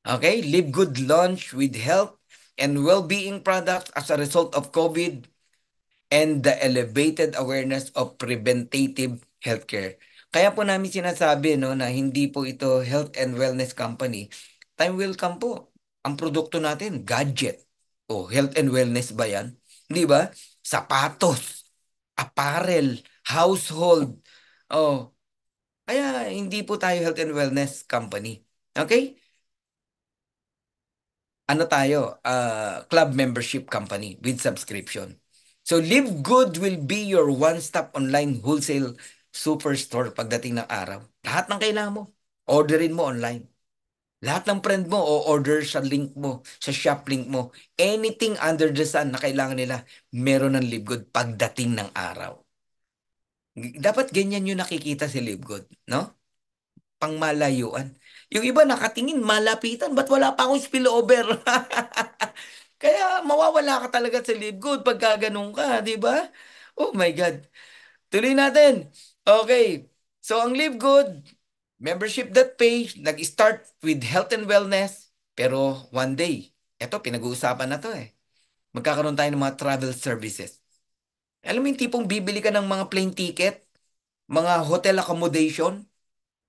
Okay? Live Good launch with health and well-being products as a result of COVID and the elevated awareness of preventative healthcare. Kaya po namin sinasabi no, na hindi po ito health and wellness company. Time will come po. Ang produkto natin, gadget. O, health and wellness ba yan? Di ba? Sapatos, apparel, household, Oh. Kaya hindi po tayo health and wellness company. Okay? Ano tayo? Uh, club membership company with subscription. So Live Good will be your one-stop online wholesale superstore pagdating ng araw. Lahat ng kailangan mo, orderin mo online. Lahat ng friend mo o order sa link mo, sa shop link mo, anything under the sun na kailangan nila, meron ng Live Good pagdating ng araw. Dapat ganyan yung nakikita si Libgod, no? Pangmalayuan. Yung iba nakatingin, malapitan, ba't wala pa akong spillover? Kaya mawawala ka talaga sa Libgod pag ganun ka, di ba? Oh my God. Tuloy natin. Okay. So ang Libgod, membership that pay, nag-start with health and wellness. Pero one day, eto pinag-uusapan na to eh. Magkakaroon tayo ng mga travel services. Alam mo yung tipong bibili ka ng mga plane ticket, mga hotel accommodation,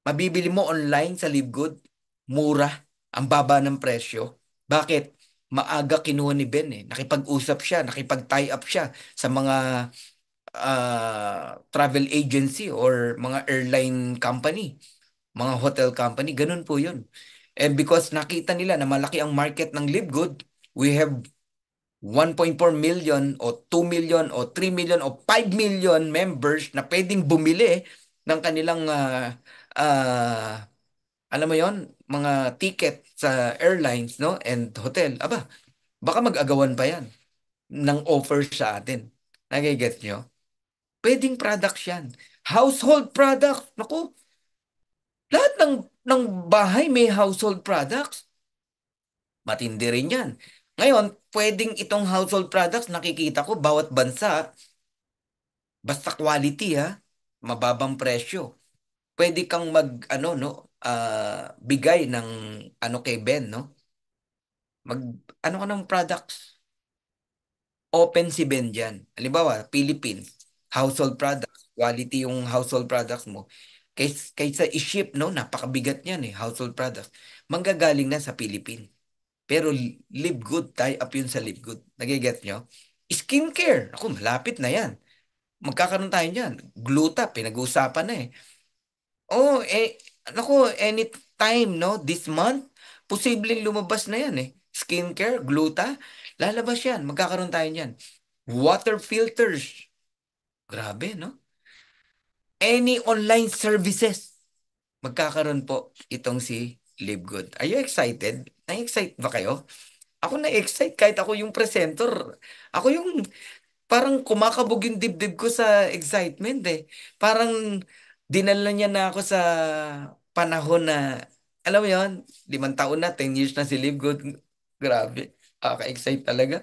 mabibili mo online sa Livegood, mura, ang baba ng presyo. Bakit? Maaga kinuha ni Ben eh. Nakipag-usap siya, nakipag-tie up siya sa mga uh, travel agency or mga airline company, mga hotel company. Ganun po yun. And because nakita nila na malaki ang market ng Livegood, we have 1.4 million o 2 million o 3 million o 5 million members na pwedeng bumili ng kanilang uh, uh, alam mo yon mga ticket sa airlines no and hotel aba baka mag-agawan pa yan ng offer sa atin nagigets nyo pwedeng product yan household products nako lahat ng ng bahay may household products matindi rin yan ngayon, pwedeng itong household products, nakikita ko bawat bansa, basta quality ha, mababang presyo. Pwede kang mag, ano, no, uh, bigay ng, ano kay Ben, no? Mag, ano ka ng products? Open si Ben diyan. Halimbawa, Philippines, household products, quality yung household products mo. Kaysa, kaysa i-ship, no, napakabigat niyan eh, household products. Manggagaling na sa Philippines. Pero live good, tie up yun sa live good. Nagiget nyo? Skincare. Ako, malapit na yan. Magkakaroon tayo dyan. Gluta, pinag-uusapan na eh. Oh, eh, ako, anytime, no? This month, posibleng lumabas na yan eh. Skincare, gluta, lalabas yan. Magkakaroon tayo dyan. Water filters. Grabe, no? Any online services. Magkakaroon po itong si Live Good. Are you excited? Na-excite ba kayo? Ako na-excite kahit ako yung presenter. Ako yung parang kumakabog yung dibdib ko sa excitement eh. Parang dinala niya na ako sa panahon na, alam mo yun, limang taon na, 10 years na si Live Good. Grabe, Ako excited talaga.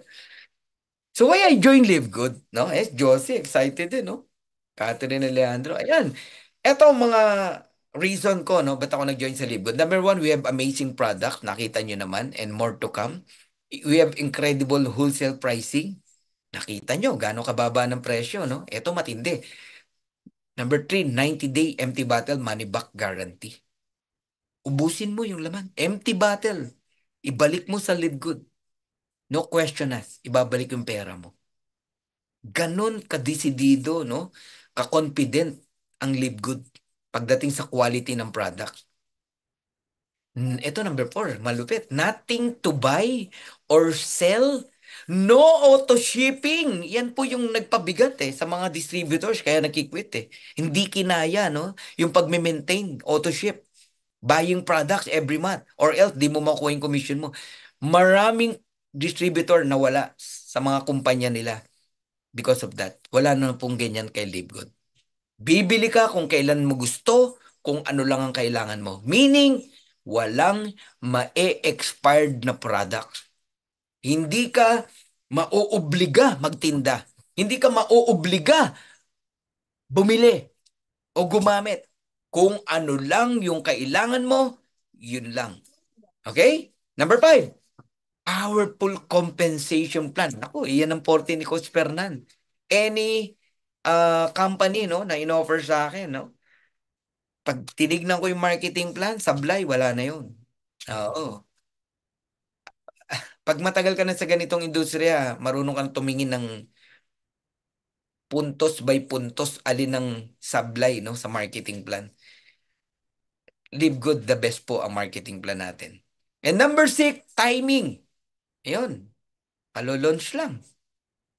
So why I joined Live Good? No? Eh, Josie, excited eh, no? Catherine Alejandro. Ayan. Ito mga reason ko, no, bakit ako nag-join sa Live Number one, we have amazing product. Nakita niyo naman and more to come. We have incredible wholesale pricing. Nakita niyo gaano kababa ng presyo, no? Ito matindi. Number three, 90-day empty bottle money back guarantee. Ubusin mo yung laman. Empty bottle. Ibalik mo sa Live No question as. Ibabalik yung pera mo. Ganon kadisidido, no? Ka-confident ang Live Good pagdating sa quality ng product. Ito number four, malupit. Nothing to buy or sell. No auto shipping. Yan po yung nagpabigat eh sa mga distributors kaya nakikwit eh. Hindi kinaya no yung pagme-maintain auto ship buying products every month or else di mo makuha yung commission mo. Maraming distributor nawala sa mga kumpanya nila because of that. Wala na pong ganyan kay Livegood. Bibili ka kung kailan mo gusto, kung ano lang ang kailangan mo. Meaning, walang ma expired na products. Hindi ka mauobliga magtinda. Hindi ka mauobliga bumili o gumamit. Kung ano lang yung kailangan mo, yun lang. Okay? Number five, powerful compensation plan. Ako, iyan ang 40 ni Coach Fernan. Any uh, company no na inoffer sa akin no. Pag tinignan ko yung marketing plan, sablay wala na yun. Oo. Pag matagal ka na sa ganitong industriya, marunong kang tumingin ng puntos by puntos alin ang sablay no sa marketing plan. Live good the best po ang marketing plan natin. And number six, timing. Ayun. Palo-launch lang.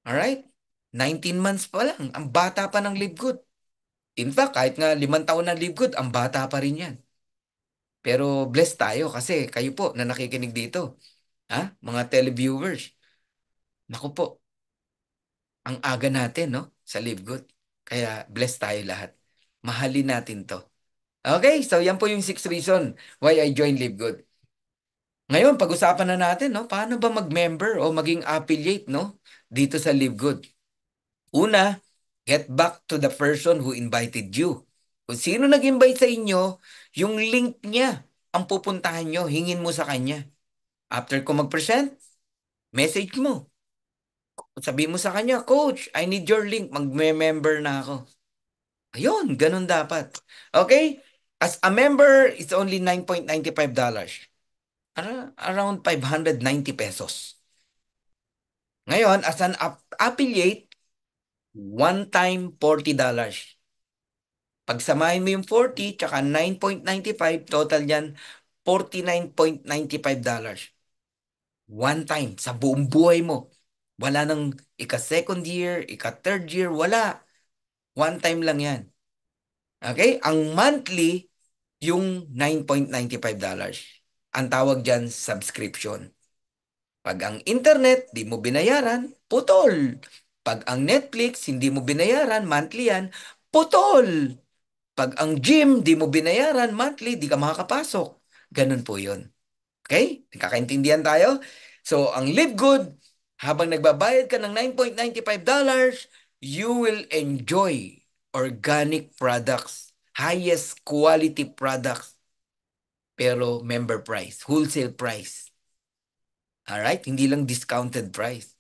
All right? 19 months pa lang, ang bata pa ng libgod. In fact, kahit nga limang taon ng libgod, ang bata pa rin yan. Pero blessed tayo kasi kayo po na nakikinig dito, ha? mga televiewers. Naku po, ang aga natin no? sa libgod. Kaya blessed tayo lahat. Mahalin natin to. Okay, so yan po yung sixth reason why I joined LiveGood. Ngayon, pag-usapan na natin, no? paano ba mag-member o maging affiliate no? dito sa LiveGood? Una, get back to the person who invited you. Kung sino nag-invite sa inyo, yung link niya ang pupuntahan nyo, hingin mo sa kanya. After ko mag-present, message mo. Sabi mo sa kanya, Coach, I need your link. Mag-member na ako. Ayun, ganun dapat. Okay? As a member, it's only $9.95. Ar- around 590 pesos. Ngayon, as an affiliate, one time $40. Pagsamahin mo yung 40 tsaka 9.95, total yan $49.95. One time sa buong buhay mo. Wala nang ika-second year, ika-third year, wala. One time lang yan. Okay? Ang monthly, yung $9.95. Ang tawag dyan, subscription. Pag ang internet, di mo binayaran, putol. Pag ang Netflix, hindi mo binayaran, monthly yan, putol! Pag ang gym, di mo binayaran, monthly, di ka makakapasok. Ganun po yon Okay? Nakakaintindihan tayo? So, ang live good, habang nagbabayad ka ng $9.95, you will enjoy organic products, highest quality products, pero member price, wholesale price. Alright? Hindi lang discounted price.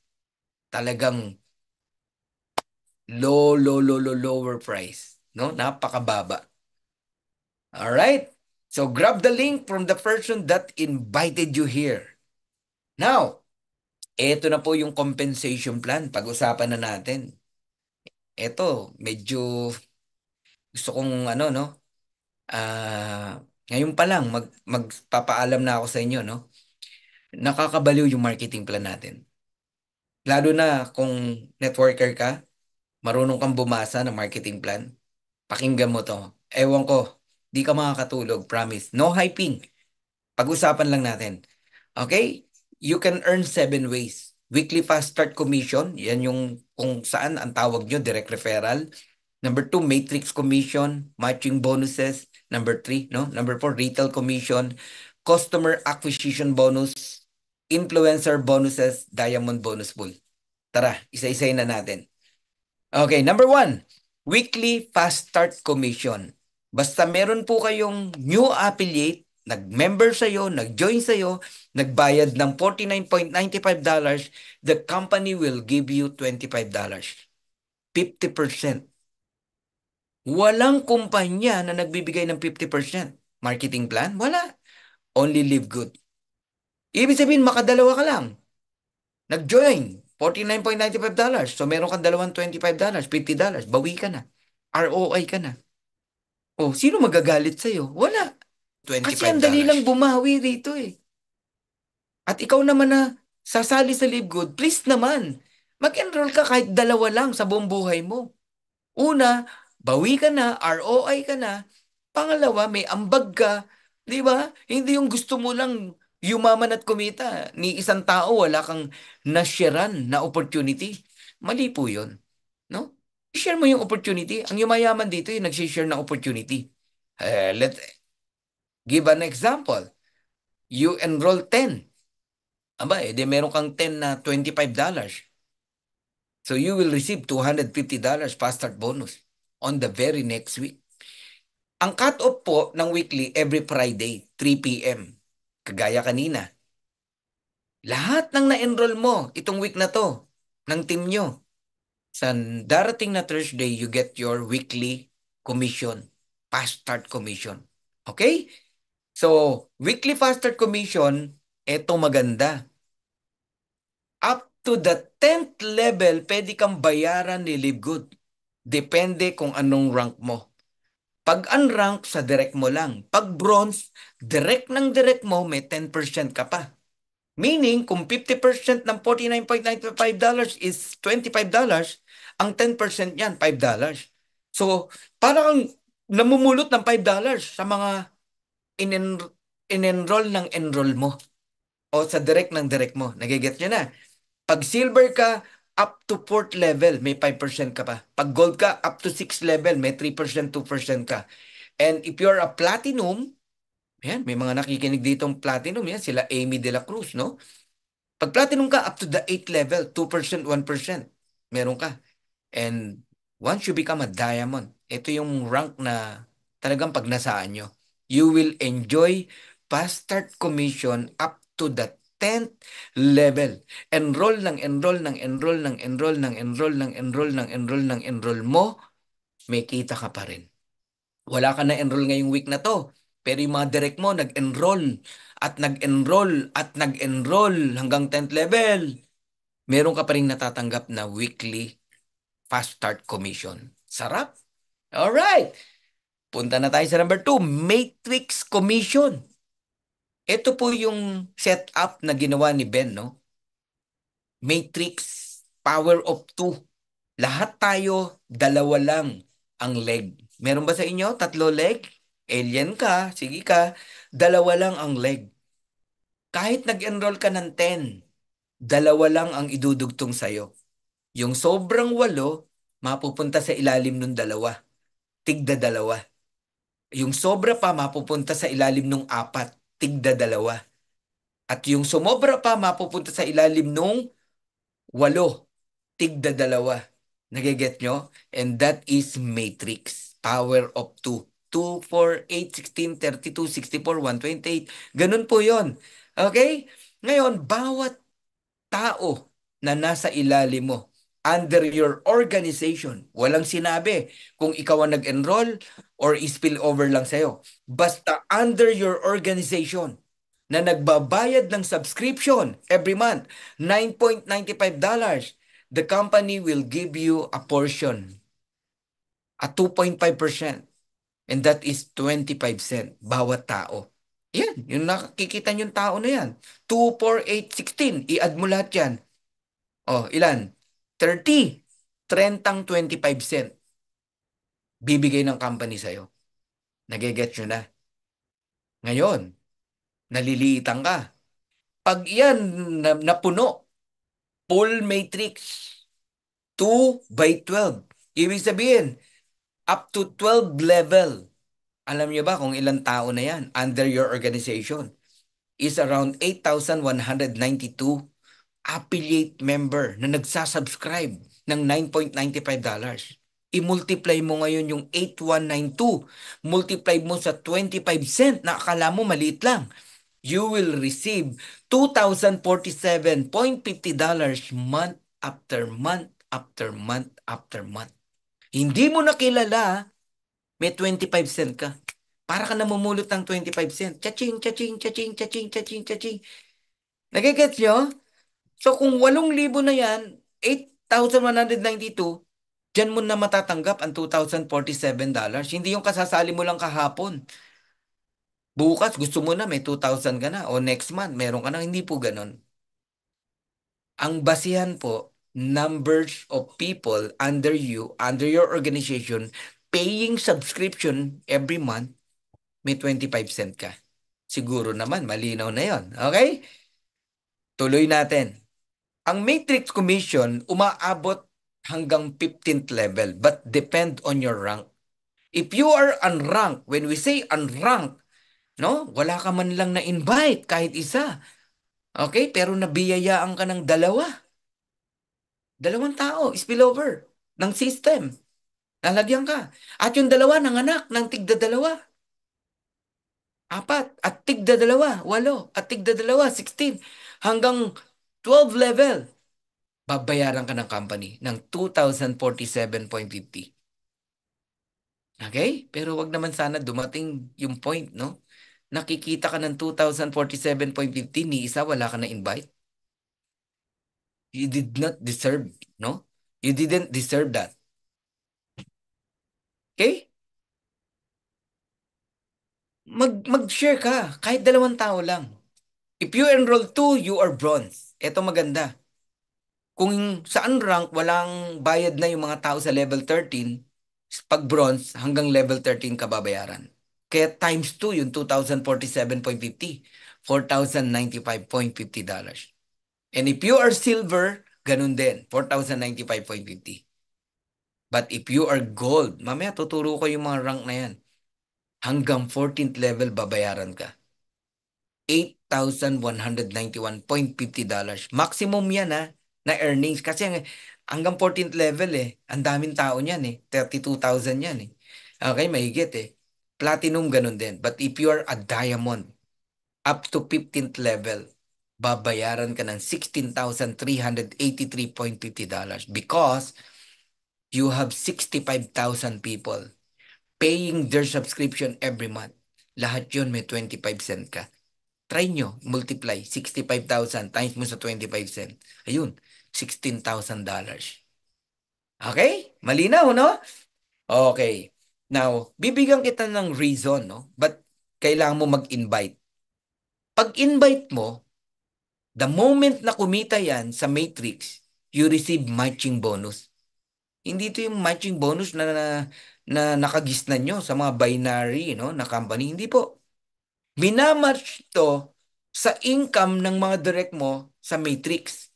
Talagang Low, low, low, low, lower price. No? Napakababa. All right? So grab the link from the person that invited you here. Now, eto na po yung compensation plan. Pag-usapan na natin. Eto, medyo gusto kong ano, no? Uh, ngayon pa lang, mag, magpapaalam na ako sa inyo, no? Nakakabaliw yung marketing plan natin. Lalo na kung networker ka, marunong kang bumasa ng marketing plan, pakinggan mo to. Ewan ko, di ka makakatulog, promise. No hyping. Pag-usapan lang natin. Okay? You can earn seven ways. Weekly fast start commission, yan yung kung saan ang tawag nyo, direct referral. Number two, matrix commission, matching bonuses. Number three, no? Number four, retail commission, customer acquisition bonus, influencer bonuses, diamond bonus pool. Tara, isa-isayin na natin. Okay, number one, weekly fast start commission. Basta meron po kayong new affiliate, nag-member sa'yo, nag-join sa'yo, nagbayad ng $49.95, the company will give you $25. 50%. Walang kumpanya na nagbibigay ng 50%. Marketing plan? Wala. Only live good. Ibig sabihin, makadalawa ka lang. Nag-join. $49.95. dollars. So meron kang dalawang $25, dollars, $50. Bawi ka na. ROI ka na. O, oh, sino magagalit sa sa'yo? Wala. $25. Kasi ang dali lang bumawi rito eh. At ikaw naman na sasali sa Live please naman, mag-enroll ka kahit dalawa lang sa buong buhay mo. Una, bawi ka na, ROI ka na. Pangalawa, may ambag ka. Di ba? Hindi yung gusto mo lang yumaman at kumita. Ni isang tao, wala kang nasyaran na opportunity. Mali po yun. No? share mo yung opportunity. Ang yumayaman dito yung nagsishare ng opportunity. Uh, let give an example. You enroll 10. Aba, edi eh, meron kang 10 na $25. So you will receive $250 fast start bonus on the very next week. Ang cut-off po ng weekly every Friday, 3 p.m. Kagaya kanina. Lahat ng na-enroll mo itong week na to ng team nyo. Sa darating na Thursday, you get your weekly commission, fast start commission. Okay? So, weekly fast start commission, eto maganda. Up to the 10th level, pwede kang bayaran ni Live Good. Depende kung anong rank mo. Pag unrank, sa direct mo lang. Pag bronze, direct ng direct mo, may 10% ka pa. Meaning, kung 50% ng $49.95 is $25, ang 10% niyan, $5. So, parang namumulot ng $5 sa mga in-enroll -en ng enroll mo. O sa direct ng direct mo. Nagiget nyo na. Pag silver ka, up to fourth level, may 5% ka pa. Pag gold ka, up to sixth level, may 3%, 2% ka. And if you're a platinum, yan, may mga nakikinig dito ang platinum, yan, sila Amy De La Cruz, no? Pag platinum ka, up to the 8th level, 2%, 1%, meron ka. And once you become a diamond, ito yung rank na talagang pag nasaan nyo, you will enjoy bastard commission up to the 10th level. Enroll ng enroll ng enroll ng enroll ng enroll ng enroll ng enroll ng enroll mo, may kita ka pa rin. Wala ka na enroll ngayong week na to. Pero yung mga direct mo, nag-enroll at nag-enroll at nag-enroll hanggang 10th level. Meron ka pa rin natatanggap na weekly fast start commission. Sarap! All right. Punta na tayo sa number 2, matrix commission. Ito po yung setup na ginawa ni Ben, no? Matrix, power of two. Lahat tayo, dalawa lang ang leg. Meron ba sa inyo? Tatlo leg? Alien ka, sige ka. Dalawa lang ang leg. Kahit nag-enroll ka ng 10, dalawa lang ang idudugtong sa'yo. Yung sobrang walo, mapupunta sa ilalim ng dalawa. Tigda dalawa. Yung sobra pa, mapupunta sa ilalim ng apat tigda dalawa. At yung sumobra pa mapupunta sa ilalim nung walo, tigda dalawa. Nagiget nyo? And that is matrix, power of 2. 2, 4, 8, 16, 32, 64, 128. Ganun po yon Okay? Ngayon, bawat tao na nasa ilalim mo, under your organization. Walang sinabi kung ikaw ang nag-enroll or spill over lang sa'yo. Basta under your organization na nagbabayad ng subscription every month, $9.95, the company will give you a portion, at 2.5%. And that is 25 cent bawat tao. Yan, yung nakikita yung tao na yan. 2, 4, 8, 16. I-add mo lahat yan. Oh, ilan? 30, 30 25 cent. Bibigay ng company sa'yo. Nagigets nyo na. Ngayon, naliliitan ka. Pag yan na, napuno, full matrix, 2 by 12. Ibig sabihin, up to 12 level. Alam niyo ba kung ilang tao na yan under your organization? Is around 8,192 affiliate member na nagsasubscribe ng $9.95. I-multiply mo ngayon yung 8192. Multiply mo sa 25 cent na akala mo maliit lang. You will receive $2,047.50 month after month after month after month. Hindi mo nakilala, may 25 cent ka. Para ka namumulot ng 25 cent. Cha-ching, cha-ching, cha-ching, cha-ching, cha-ching, cha-ching. Nagigets nyo? So kung 8,000 na yan, 8,192, dyan mo na matatanggap ang $2,047. Hindi yung kasasali mo lang kahapon. Bukas, gusto mo na, may 2,000 ka na. O next month, meron ka na. Hindi po ganun. Ang basihan po, numbers of people under you, under your organization, paying subscription every month, may 25 cent ka. Siguro naman, malinaw na yon Okay? Tuloy natin. Ang matrix commission umaabot hanggang 15th level but depend on your rank. If you are unranked, when we say unranked, no, wala ka man lang na invite kahit isa. Okay, pero nabiyayaan ka ng dalawa. Dalawang tao, spillover ng system. Nalagyan ka. At yung dalawa ng anak ng tigda dalawa. Apat. At tigda dalawa, walo. At tigda dalawa, 16. Hanggang 12 level, babayaran ka ng company ng 2,047.50. Okay? Pero wag naman sana dumating yung point, no? Nakikita ka ng 2,047.50, ni isa wala ka na invite. You did not deserve, no? You didn't deserve that. Okay? Mag mag-share ka kahit dalawang tao lang. If you enroll two, you are bronze. Ito maganda. Kung saan rank, walang bayad na yung mga tao sa level 13, pag bronze hanggang level 13 kababayaran. Kaya times 2 yung 2,047.50, 4,095.50 And if you are silver, ganun din, 4,095.50. But if you are gold, mamaya tuturo ko yung mga rank na yan. Hanggang 14th level, babayaran ka. 8 $1,191.50. dollars. Maximum yan ha, ah, na earnings. Kasi hanggang 14th level eh, ang daming tao niyan eh. 32,000 yan eh. Okay, mahigit eh. Platinum ganun din. But if you are a diamond, up to 15th level, babayaran ka ng $16,383.50 dollars because you have 65,000 people paying their subscription every month. Lahat yun may 25 cent ka. Try nyo, multiply 65,000 times mo sa 25 cent. Ayun, $16,000. Okay? Malinaw, no? Okay. Now, bibigyan kita ng reason, no? But kailangan mo mag-invite. Pag-invite mo, the moment na kumita yan sa matrix, you receive matching bonus. Hindi ito yung matching bonus na, na, na nakagisnan nyo sa mga binary no, na company. Hindi po. Minamatch ito sa income ng mga direct mo sa Matrix.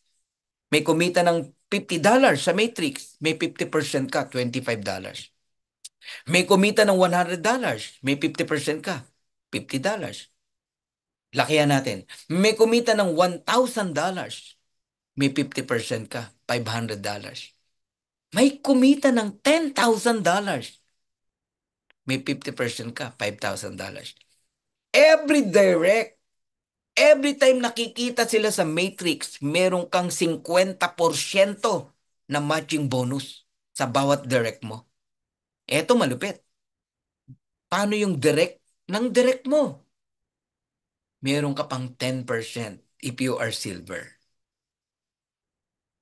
May kumita ng $50 sa Matrix, may 50% ka, $25. May kumita ng $100, may 50% ka, $50. Lakihan natin. May kumita ng $1,000, may 50% ka, $500. May kumita ng $10,000, may 50% ka, $5,000 every direct, every time nakikita sila sa matrix, meron kang 50% na matching bonus sa bawat direct mo. Eto malupit. Paano yung direct ng direct mo? Meron ka pang 10% if you are silver.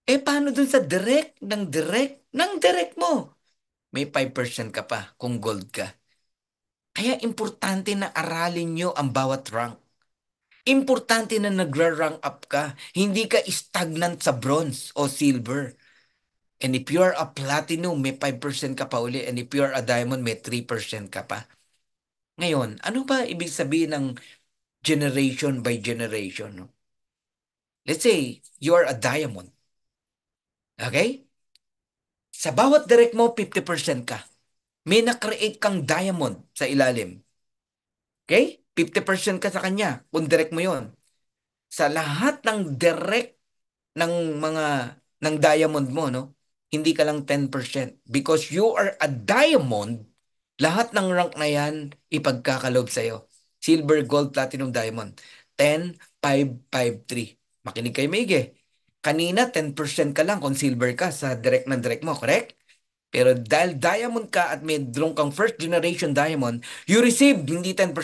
Eh paano dun sa direct ng direct ng direct mo? May 5% ka pa kung gold ka. Kaya importante na aralin nyo ang bawat rank. Importante na nagra-rank up ka. Hindi ka stagnant sa bronze o silver. And if you are a platinum, may 5% ka pa uli. And if you are a diamond, may 3% ka pa. Ngayon, ano ba ibig sabihin ng generation by generation? No? Let's say, you are a diamond. Okay? Sa bawat direct mo, 50% ka may na kang diamond sa ilalim. Okay? 50% ka sa kanya kung direct mo yon. Sa lahat ng direct ng mga ng diamond mo, no? Hindi ka lang 10% because you are a diamond. Lahat ng rank na yan ipagkakalob sa iyo. Silver, gold, platinum, diamond. 10, 5, 5, 3. Makinig kay Mige. Kanina, 10% ka lang kung silver ka sa direct na direct mo, correct? Pero dahil diamond ka at may drone kang first generation diamond, you received hindi 10%,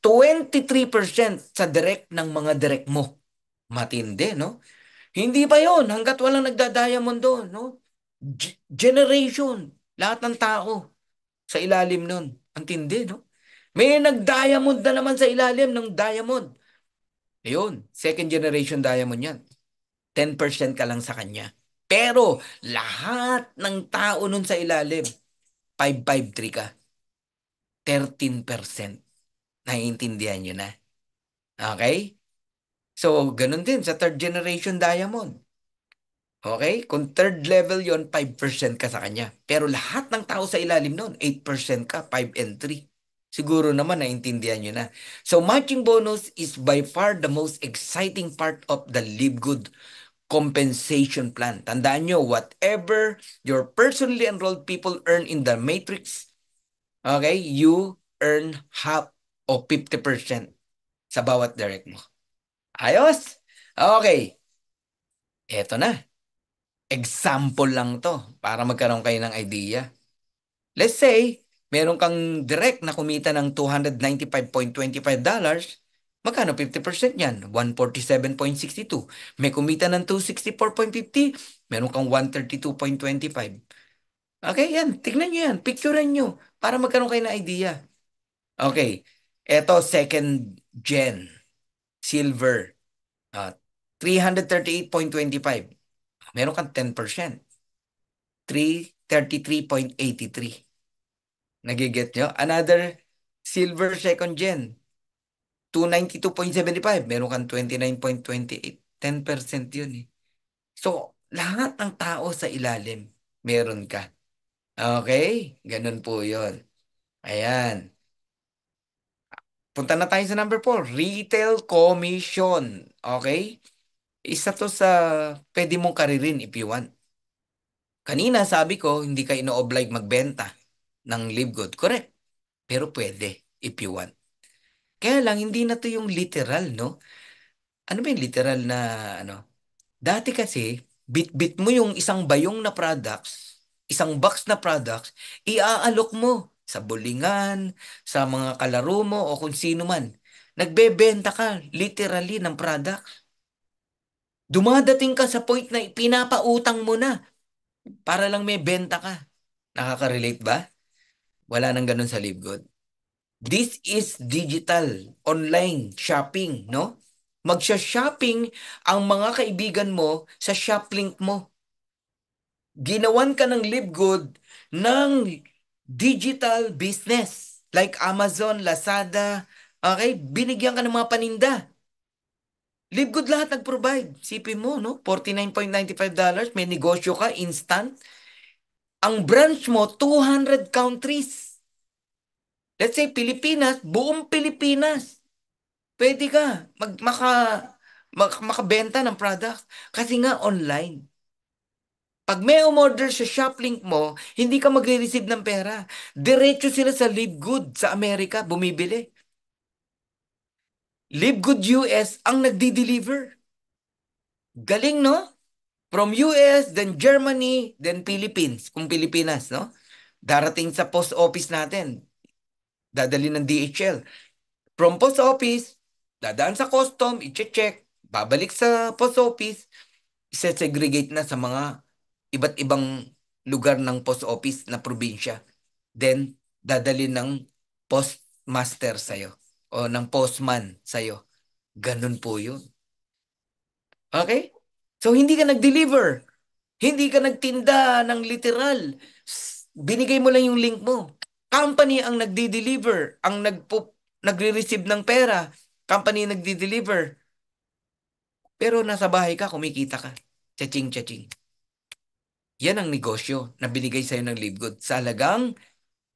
23% sa direct ng mga direct mo. Matindi, no? Hindi pa yon hanggat walang nagda-diamond doon, no? G- generation, lahat ng tao sa ilalim nun. Ang tindi, no? May nag-diamond na naman sa ilalim ng diamond. Ayun, second generation diamond yan. 10% ka lang sa kanya. Pero lahat ng tao nun sa ilalim, 553 ka. 13%. Naiintindihan nyo na. Okay? So, ganun din sa third generation diamond. Okay? Kung third level yon 5% ka sa kanya. Pero lahat ng tao sa ilalim nun, 8% ka, 5 and 3. Siguro naman naiintindihan nyo na. So matching bonus is by far the most exciting part of the Live Good compensation plan. Tandaan nyo, whatever your personally enrolled people earn in the matrix, okay, you earn half o 50% sa bawat direct mo. Ayos? Okay. Eto na. Example lang to para magkaroon kayo ng idea. Let's say, meron kang direct na kumita ng $295.25 dollars Magkano 50% yan? 147.62. May kumita ng 264.50, meron kang 132.25. Okay, yan. Tignan nyo yan. Picturean nyo para magkaroon kayo ng idea. Okay. Ito, second gen. Silver. Uh, ah, 338.25. Meron kang 10%. 333.83. Nagiget nyo? Another silver second gen. 292.75, meron kang 29.28. 10% yun eh. So, lahat ng tao sa ilalim, meron ka. Okay? Ganun po yun. Ayan. Punta na tayo sa number 4, retail commission. Okay? Isa to sa pwede mong karirin if you want. Kanina sabi ko, hindi ka ino-oblige magbenta ng live good. Correct. Pero pwede if you want. Kaya lang, hindi na to yung literal, no? Ano ba yung literal na, ano? Dati kasi, bit-bit mo yung isang bayong na products, isang box na products, iaalok mo sa bulingan, sa mga kalaro mo, o kung sino man. Nagbebenta ka, literally, ng products. Dumadating ka sa point na pinapautang mo na para lang may benta ka. Nakaka-relate ba? Wala nang ganun sa LiveGood. This is digital, online shopping, no? Magsha-shopping ang mga kaibigan mo sa shoplink mo. Ginawan ka ng LiveGood ng digital business like Amazon, Lazada, okay? Binigyan ka ng mga paninda. LiveGood lahat nag-provide. Sipin mo, no? $49.95, may negosyo ka, instant. Ang branch mo, 200 countries. Let's say Pilipinas, buong Pilipinas. Pwede ka mag, maka, mag, makabenta ng product kasi nga online. Pag may umorder sa shoplink mo, hindi ka magre-receive ng pera. Diretso sila sa Live Good sa Amerika, bumibili. Live Good US ang nagdi-deliver. Galing, no? From US, then Germany, then Philippines, kung Pilipinas, no? Darating sa post office natin, dadali ng DHL. From post office, dadaan sa custom, iche check babalik sa post office, isesegregate na sa mga iba't ibang lugar ng post office na probinsya. Then, dadali ng postmaster sa'yo o ng postman sa'yo. Ganun po yun. Okay? So, hindi ka nag-deliver. Hindi ka nagtinda ng literal. Binigay mo lang yung link mo company ang nagdi-deliver, ang nagpo, nagre-receive ng pera, company nagdi-deliver. Pero nasa bahay ka, kumikita ka. Chaching, chaching. Yan ang negosyo na binigay sa'yo ng live good. Sa halagang,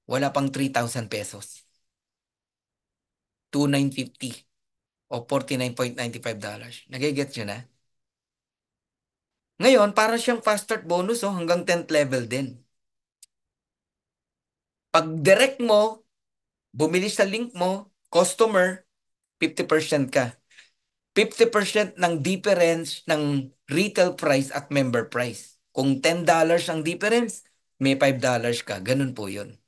wala pang 3,000 pesos. 2,950 o 49.95 dollars. Nagigets nyo na? Ngayon, para siyang fast start bonus, oh, hanggang 10th level din. Pag direct mo, bumili sa link mo, customer, 50% ka. 50% ng difference ng retail price at member price. Kung $10 ang difference, may $5 ka. Ganun po yun.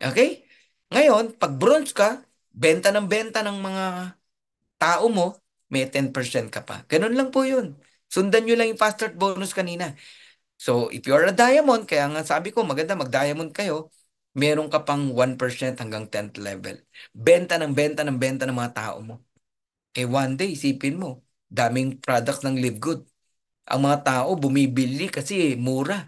Okay? Ngayon, pag bronze ka, benta ng benta ng mga tao mo, may 10% ka pa. Ganun lang po yun. Sundan nyo lang yung fast start bonus kanina. So, if you are a diamond, kaya nga sabi ko, maganda mag-diamond kayo, meron ka pang 1% hanggang 10th level. Benta ng benta ng benta ng mga tao mo. Eh one day, isipin mo, daming products ng Live Good. Ang mga tao bumibili kasi mura.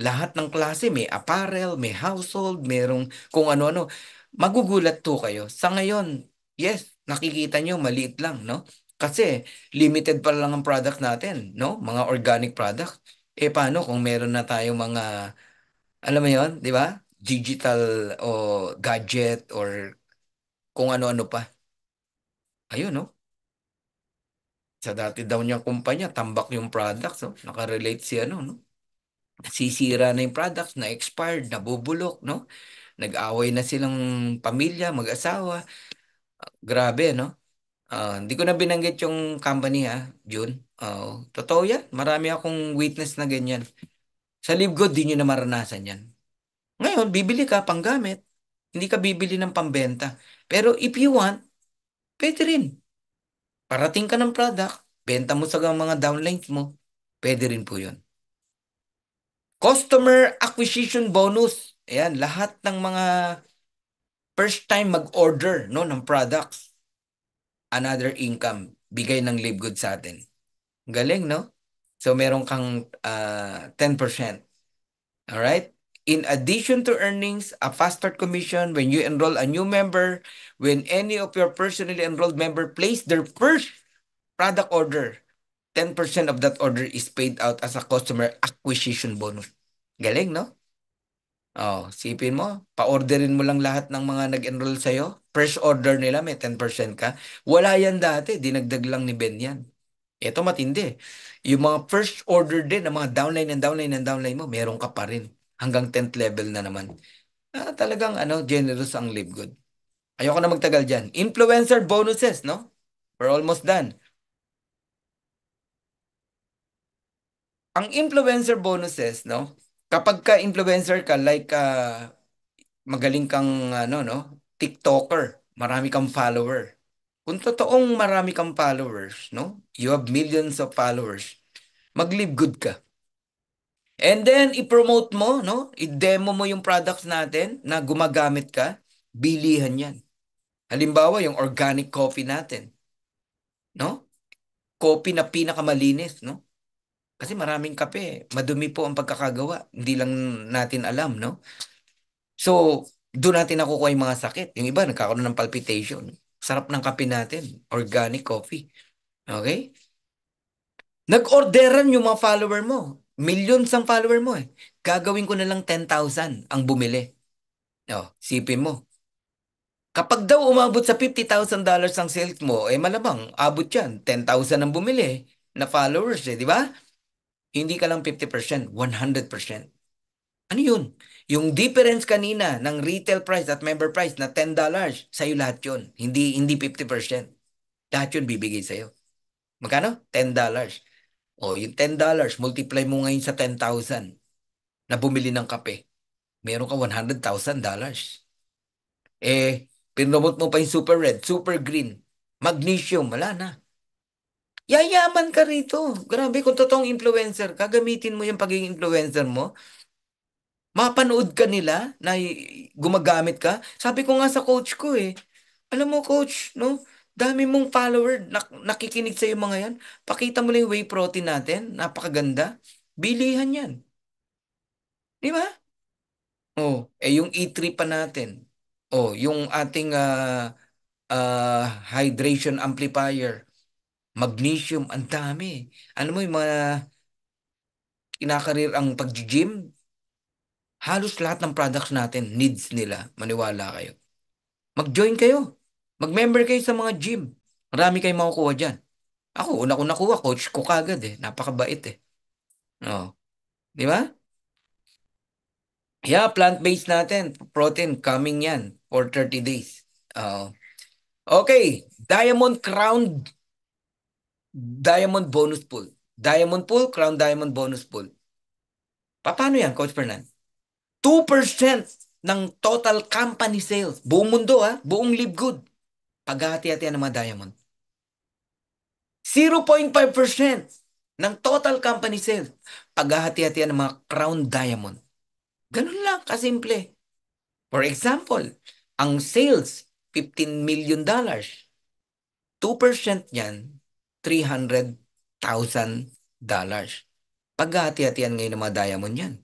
Lahat ng klase, may apparel, may household, merong kung ano-ano. Magugulat to kayo. Sa ngayon, yes, nakikita nyo, maliit lang, no? Kasi limited pa lang ang product natin, no? Mga organic product. Eh paano kung meron na tayo mga, alam mo yon di ba? digital o gadget or kung ano-ano pa. Ayun, no? Sa dati daw niyang kumpanya, tambak yung products. No? Nakarelate si ano, no? Nasisira na yung products, na-expired, nabubulok, no? Nag-away na silang pamilya, mag-asawa. Grabe, no? Uh, hindi ko na binanggit yung company ha, June. Uh, ah, totoo yan. Marami akong witness na ganyan. Sa libgo, di nyo na maranasan yan. Ngayon, bibili ka pang gamit. Hindi ka bibili ng pambenta. Pero if you want, pwede rin. Parating ka ng product, benta mo sa mga downlines mo, pwede rin po yun. Customer acquisition bonus. Ayan, lahat ng mga first time mag-order no, ng products. Another income, bigay ng live good sa atin. Galing, no? So meron kang uh, ah, 10%. Alright? in addition to earnings, a faster commission when you enroll a new member, when any of your personally enrolled member place their first product order, 10% of that order is paid out as a customer acquisition bonus. Galing, no? Oh, sipin mo, pa-orderin mo lang lahat ng mga nag-enroll sa'yo. First order nila, may 10% ka. Wala yan dati, dinagdag lang ni Ben yan. Ito matindi. Yung mga first order din, ng mga downline and downline and downline mo, meron ka pa rin hanggang 10th level na naman. Ah, talagang ano, generous ang live good. Ayoko na magtagal dyan. Influencer bonuses, no? We're almost done. Ang influencer bonuses, no? Kapag ka influencer ka like uh, magaling kang ano no, TikToker, marami kang follower. Kung totoong marami kang followers, no? You have millions of followers. Mag-live good ka. And then, i-promote mo, no? I-demo mo yung products natin na gumagamit ka, bilihan yan. Halimbawa, yung organic coffee natin. No? Coffee na pinakamalinis, no? Kasi maraming kape. Madumi po ang pagkakagawa. Hindi lang natin alam, no? So, doon natin nakukuha yung mga sakit. Yung iba, nagkakaroon ng palpitation. Sarap ng kape natin. Organic coffee. Okay? Nag-orderan yung mga follower mo. Millions ang follower mo eh. Gagawin ko na lang 10,000 ang bumili. No, oh, sipin mo. Kapag daw umabot sa $50,000 dollars ang sales mo, eh malamang abot yan. 10,000 ang bumili na followers eh, di ba? Hindi ka lang 50%, 100%. Ano yun? Yung difference kanina ng retail price at member price na $10, dollars, sa iyo lahat yun. Hindi, hindi 50%. Lahat yun bibigay sa iyo. Magkano? $10. dollars. O, oh, yung $10, multiply mo ngayon sa 10,000 na bumili ng kape. Meron ka $100,000. Eh, pinromot mo pa yung super red, super green, magnesium, wala na. Yayaman ka rito. Grabe, kung totoong influencer ka, gamitin mo yung pagiging influencer mo. Mapanood ka nila na gumagamit ka. Sabi ko nga sa coach ko eh, alam mo coach, no? Dami mong follower, nak- nakikinig sa mga yan. Pakita mo lang yung whey protein natin, napakaganda. Bilihan yan. Di ba? Oh, eh yung E3 pa natin. Oh, yung ating uh, uh, hydration amplifier, magnesium, ang dami. Ano mo yung mga kinakarir ang pag-gym, halos lahat ng products natin needs nila. Maniwala kayo. Mag-join kayo. Mag-member kayo sa mga gym. Marami kayong makukuha dyan. Ako, una ko nakuha, coach ko kagad eh. Napakabait eh. No. Oh. Di ba? Yeah, plant-based natin. Protein, coming yan for 30 days. Uh, okay, Diamond Crown Diamond Bonus Pool. Diamond Pool, Crown Diamond Bonus Pool. Paano yan, Coach Fernan? 2% ng total company sales. Buong mundo ha, buong live good paghati-hatian ng mga diamond. 0.5% ng total company sales, paghahati-hatian ng mga crown diamond. Ganun lang, kasimple. For example, ang sales, 15 million dollars. 2% niyan, 300,000 dollars. Paghahati-hatian ngayon ng mga diamond yan.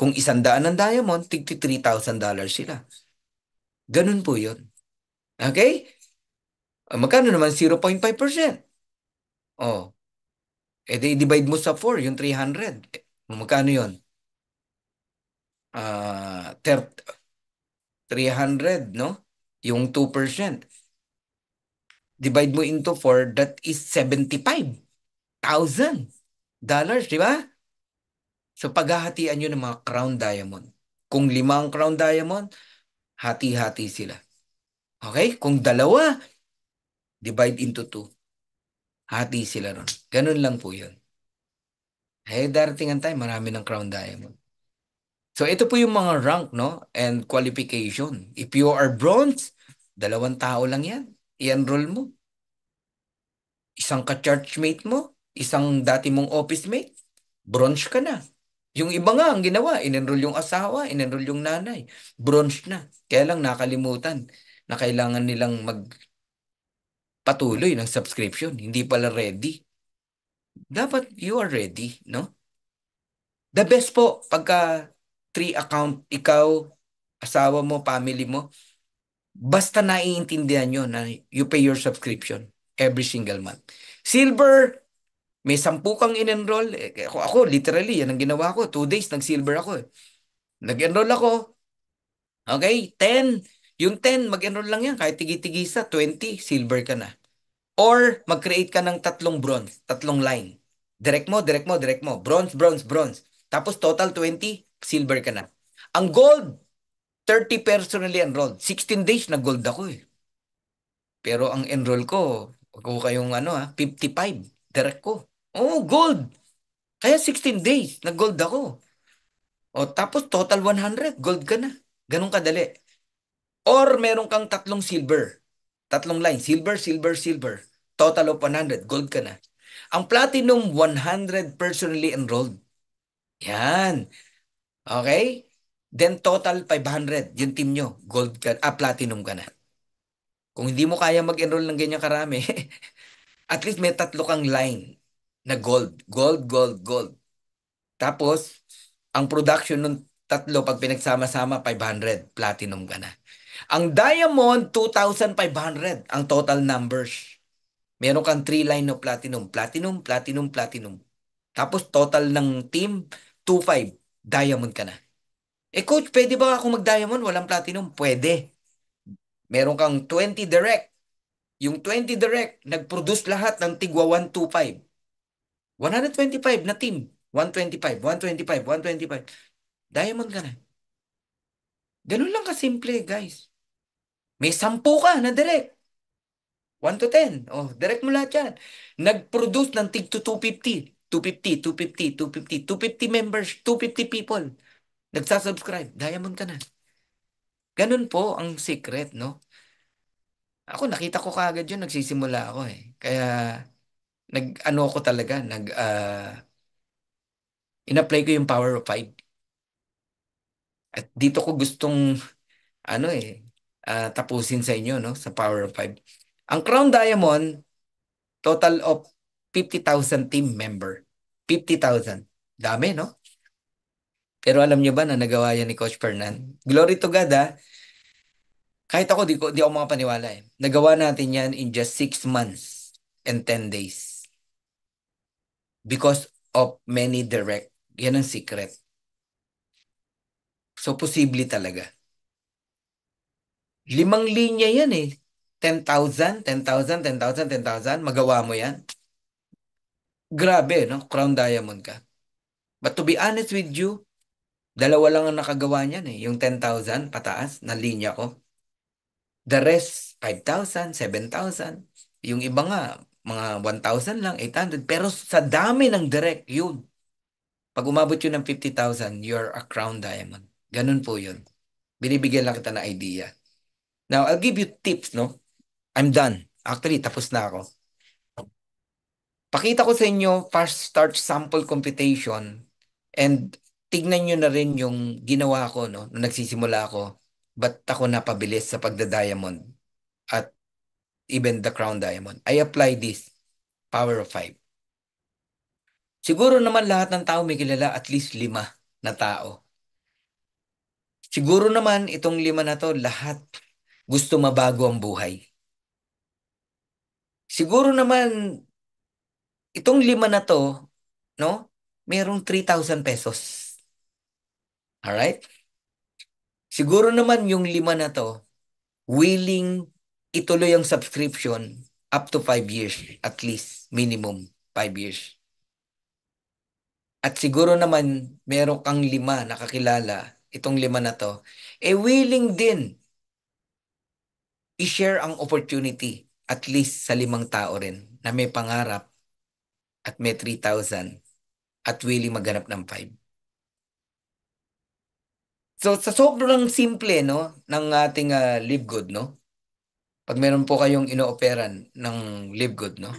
Kung isang daan ng diamond, tig 3,000 dollars sila. Ganun po yon. Okay? Ah, magkano naman? 0.5%. Oh. E di divide mo sa 4, yung 300. Eh, magkano yun? Uh, ah, 300, no? Yung 2%. Divide mo into 4, that is 75,000 dollars, di ba? So paghahatian nyo ng mga crown diamond. Kung lima ang crown diamond, hati-hati sila. Okay? Kung dalawa, divide into two. Hati sila ron. Ganun lang po yun. Eh, darating ang time, marami ng crown diamond. So, ito po yung mga rank, no? And qualification. If you are bronze, dalawang tao lang yan. I-enroll mo. Isang ka-churchmate mo, isang dati mong office mate, bronze ka na. Yung iba nga ang ginawa, in-enroll yung asawa, in-enroll yung nanay. Bronze na. Kaya lang nakalimutan na kailangan nilang mag patuloy ng subscription. Hindi pala ready. Dapat you are ready, no? The best po pagka three account, ikaw, asawa mo, family mo, basta naiintindihan nyo na you pay your subscription every single month. Silver, may sampu kang in-enroll. Eh, ako, ako, literally, yan ang ginawa ko. Two days, nag-silver ako. Eh. Nag-enroll ako. Okay, 10. Yung 10, mag-enroll lang yan. Kahit tigi-tigisa, 20, silver ka na. Or mag-create ka ng tatlong bronze, tatlong line. Direct mo, direct mo, direct mo. Bronze, bronze, bronze. Tapos total 20, silver ka na. Ang gold, 30 personally enrolled. 16 days na gold ako eh. Pero ang enroll ko, huwag ko kayong ano ha, ah, 55. Direct ko. Oh, gold. Kaya 16 days, nag-gold ako. O tapos total 100, gold ka na. Ganun kadali. Or meron kang tatlong silver. Tatlong line. Silver, silver, silver. Total of 100. Gold ka na. Ang platinum, 100 personally enrolled. Yan. Okay? Then total 500. Yung team nyo, gold ka, ah, platinum ka na. Kung hindi mo kaya mag-enroll ng ganyan karami, at least may tatlo kang line na gold. Gold, gold, gold. Tapos, ang production ng tatlo, pag pinagsama-sama, 500. Platinum ka na. Ang diamond, 2,500 ang total numbers. Meron kang 3 line of platinum. Platinum, platinum, platinum. Tapos total ng team, 2,500. Diamond ka na. Eh coach, pwede ba ako mag-diamond? Walang platinum? Pwede. Meron kang 20 direct. Yung 20 direct, nag-produce lahat ng tigwa 125. 125 na team. 125, 125, 125. Diamond ka na. Ganun lang kasimple, guys. May sampu ka na direct. 1 to 10. Oh, direct mo lahat yan. Nag-produce ng tig to 250. 250, 250, 250, 250 members, 250 people. Nagsasubscribe. Diamond ka na. Ganun po ang secret, no? Ako, nakita ko kagad yun. Nagsisimula ako eh. Kaya, nag-ano ako talaga. Nag, uh, in-apply ko yung power of five. At dito ko gustong, ano eh, uh, tapusin sa inyo no sa Power of 5. Ang Crown Diamond total of 50,000 team member. 50,000. Dami no? Pero alam niyo ba na nagawa yan ni Coach Fernand? Glory to God ha. Ah. Kahit ako di, ko, di ako makapaniwala eh. Nagawa natin yan in just 6 months and 10 days. Because of many direct. Yan ang secret. So, posible talaga. Limang linya yan eh. 10,000, 10,000, 10,000, 10,000. Magawa mo yan. Grabe, no? Crown diamond ka. But to be honest with you, dalawa lang ang nakagawa niyan eh. Yung 10,000 pataas na linya ko. The rest, 5,000, 7,000. Yung iba nga, mga 1,000 lang, 800. Pero sa dami ng direct, yun. Pag umabot yun ng 50,000, you're a crown diamond. Ganun po yun. Binibigyan lang kita ng idea. Now, I'll give you tips, no? I'm done. Actually, tapos na ako. Pakita ko sa inyo fast start sample computation and tignan nyo na rin yung ginawa ko, no? Nung nagsisimula ako, ba't ako napabilis sa pagda-diamond at even the crown diamond. I apply this power of five. Siguro naman lahat ng tao may kilala at least lima na tao. Siguro naman itong lima na to, lahat gusto mabago ang buhay. Siguro naman, itong lima na to, no, merong 3,000 pesos. Alright? Siguro naman yung lima na to, willing ituloy ang subscription up to 5 years, at least, minimum 5 years. At siguro naman, meron kang lima nakakilala, itong lima na to, eh willing din i-share ang opportunity at least sa limang tao rin na may pangarap at may 3,000 at willing maghanap ng 5. So sa sobrang simple no ng ating uh, live good no. Pag meron po kayong inooperan ng live good no.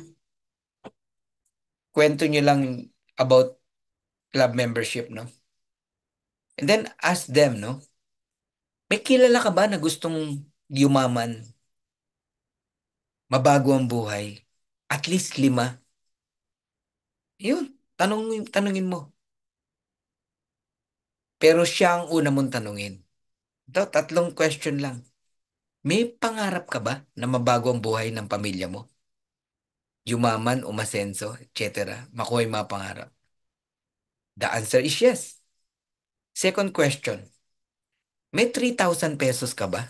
Kwento niyo lang about club membership no. And then ask them no. May kilala ka ba na gustong yumaman, mabago ang buhay, at least lima. Yun, tanong, tanungin mo. Pero siya ang una mong tanungin. Ito, tatlong question lang. May pangarap ka ba na mabago ang buhay ng pamilya mo? Yumaman, umasenso, etc. Makuha yung mga pangarap. The answer is yes. Second question. May 3,000 pesos ka ba?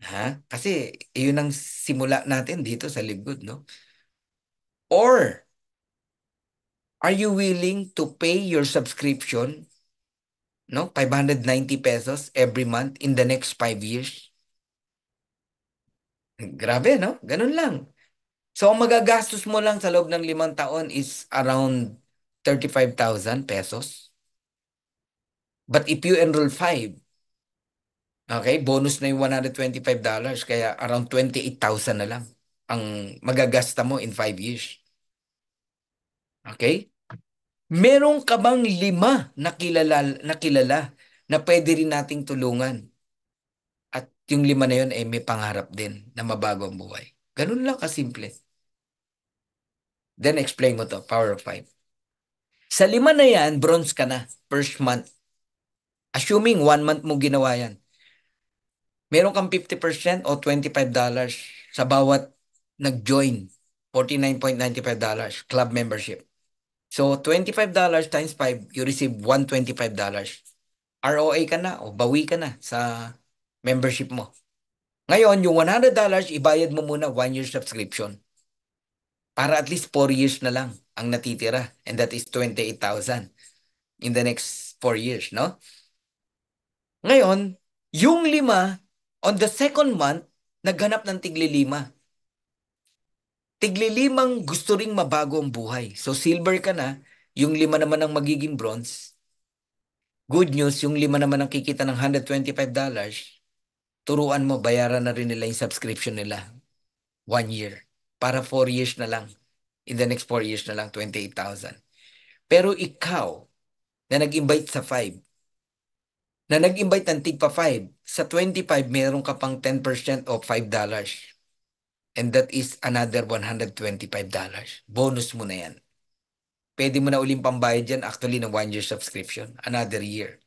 Ha? Kasi iyon ang simula natin dito sa Libgud, no? Or, are you willing to pay your subscription, no? 590 pesos every month in the next 5 years? Grabe, no? Ganun lang. So, ang magagastos mo lang sa loob ng limang taon is around 35,000 pesos. But if you enroll 5, Okay, bonus na yung $125. Kaya around 28,000 na lang ang magagasta mo in 5 years. Okay? Meron ka bang lima na kilala, na kilala na pwede rin nating tulungan? At yung lima na yun ay eh, may pangarap din na mabago ang buhay. Ganun lang kasimple. Then explain mo to, power of 5. Sa lima na yan, bronze ka na, first month. Assuming one month mo ginawa yan meron kang 50% o $25 sa bawat nag-join. $49.95 club membership. So $25 times 5, you receive $125. ROA ka na o bawi ka na sa membership mo. Ngayon, yung $100, ibayad mo muna 1 year subscription. Para at least 4 years na lang ang natitira. And that is 28,000 in the next 4 years, no? Ngayon, yung lima, On the second month, naghanap ng tiglilima. Tiglilimang gusto ring mabago ang buhay. So silver ka na, yung lima naman ang magiging bronze. Good news, yung lima naman ang kikita ng $125, turuan mo, bayaran na rin nila yung subscription nila. One year. Para four years na lang. In the next four years na lang, 28,000. Pero ikaw, na nag-invite sa five, na nag-invite ng tigpa 5, sa 25 meron ka pang 10% o $5. And that is another $125. Bonus mo na yan. Pwede mo na uling pambayad yan actually ng one year subscription. Another year.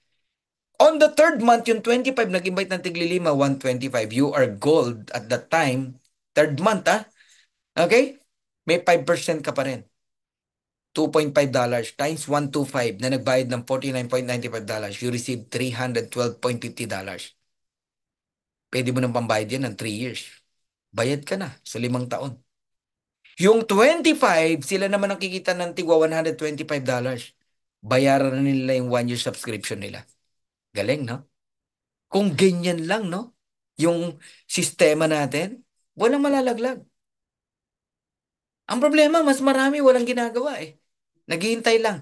On the third month, yung 25, nag-invite ng tiglilima, 125. You are gold at that time. Third month, ah. Okay? May 5% ka pa rin. $2.5 dollars times 125 na nagbayad ng $49.95, dollars, you receive $312.50. dollars. Pwede mo nang pambayad yan ng 3 years. Bayad ka na sa limang taon. Yung 25, sila naman ang kikita ng tigwa $125. dollars. Bayaran na nila yung 1 year subscription nila. Galing, no? Kung ganyan lang, no? Yung sistema natin, walang malalaglag. Ang problema, mas marami walang ginagawa eh. Naghihintay lang.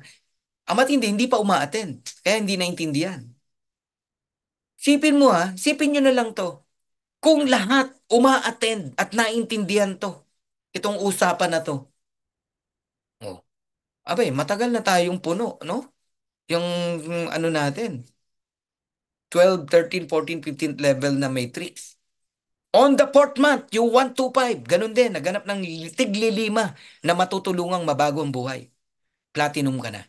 Amat hindi, hindi pa umaattend. Kaya hindi naintindihan. Sipin mo ha, sipin nyo na lang to. Kung lahat umaattend at naintindihan to, itong usapan na to. Oh. Abay, matagal na tayong puno, no? Yung, yung ano natin, 12, 13, 14, 15th level na matrix. On the you want to 125. Ganun din, naganap ng lima na matutulungang mabago ang buhay platinum ka na.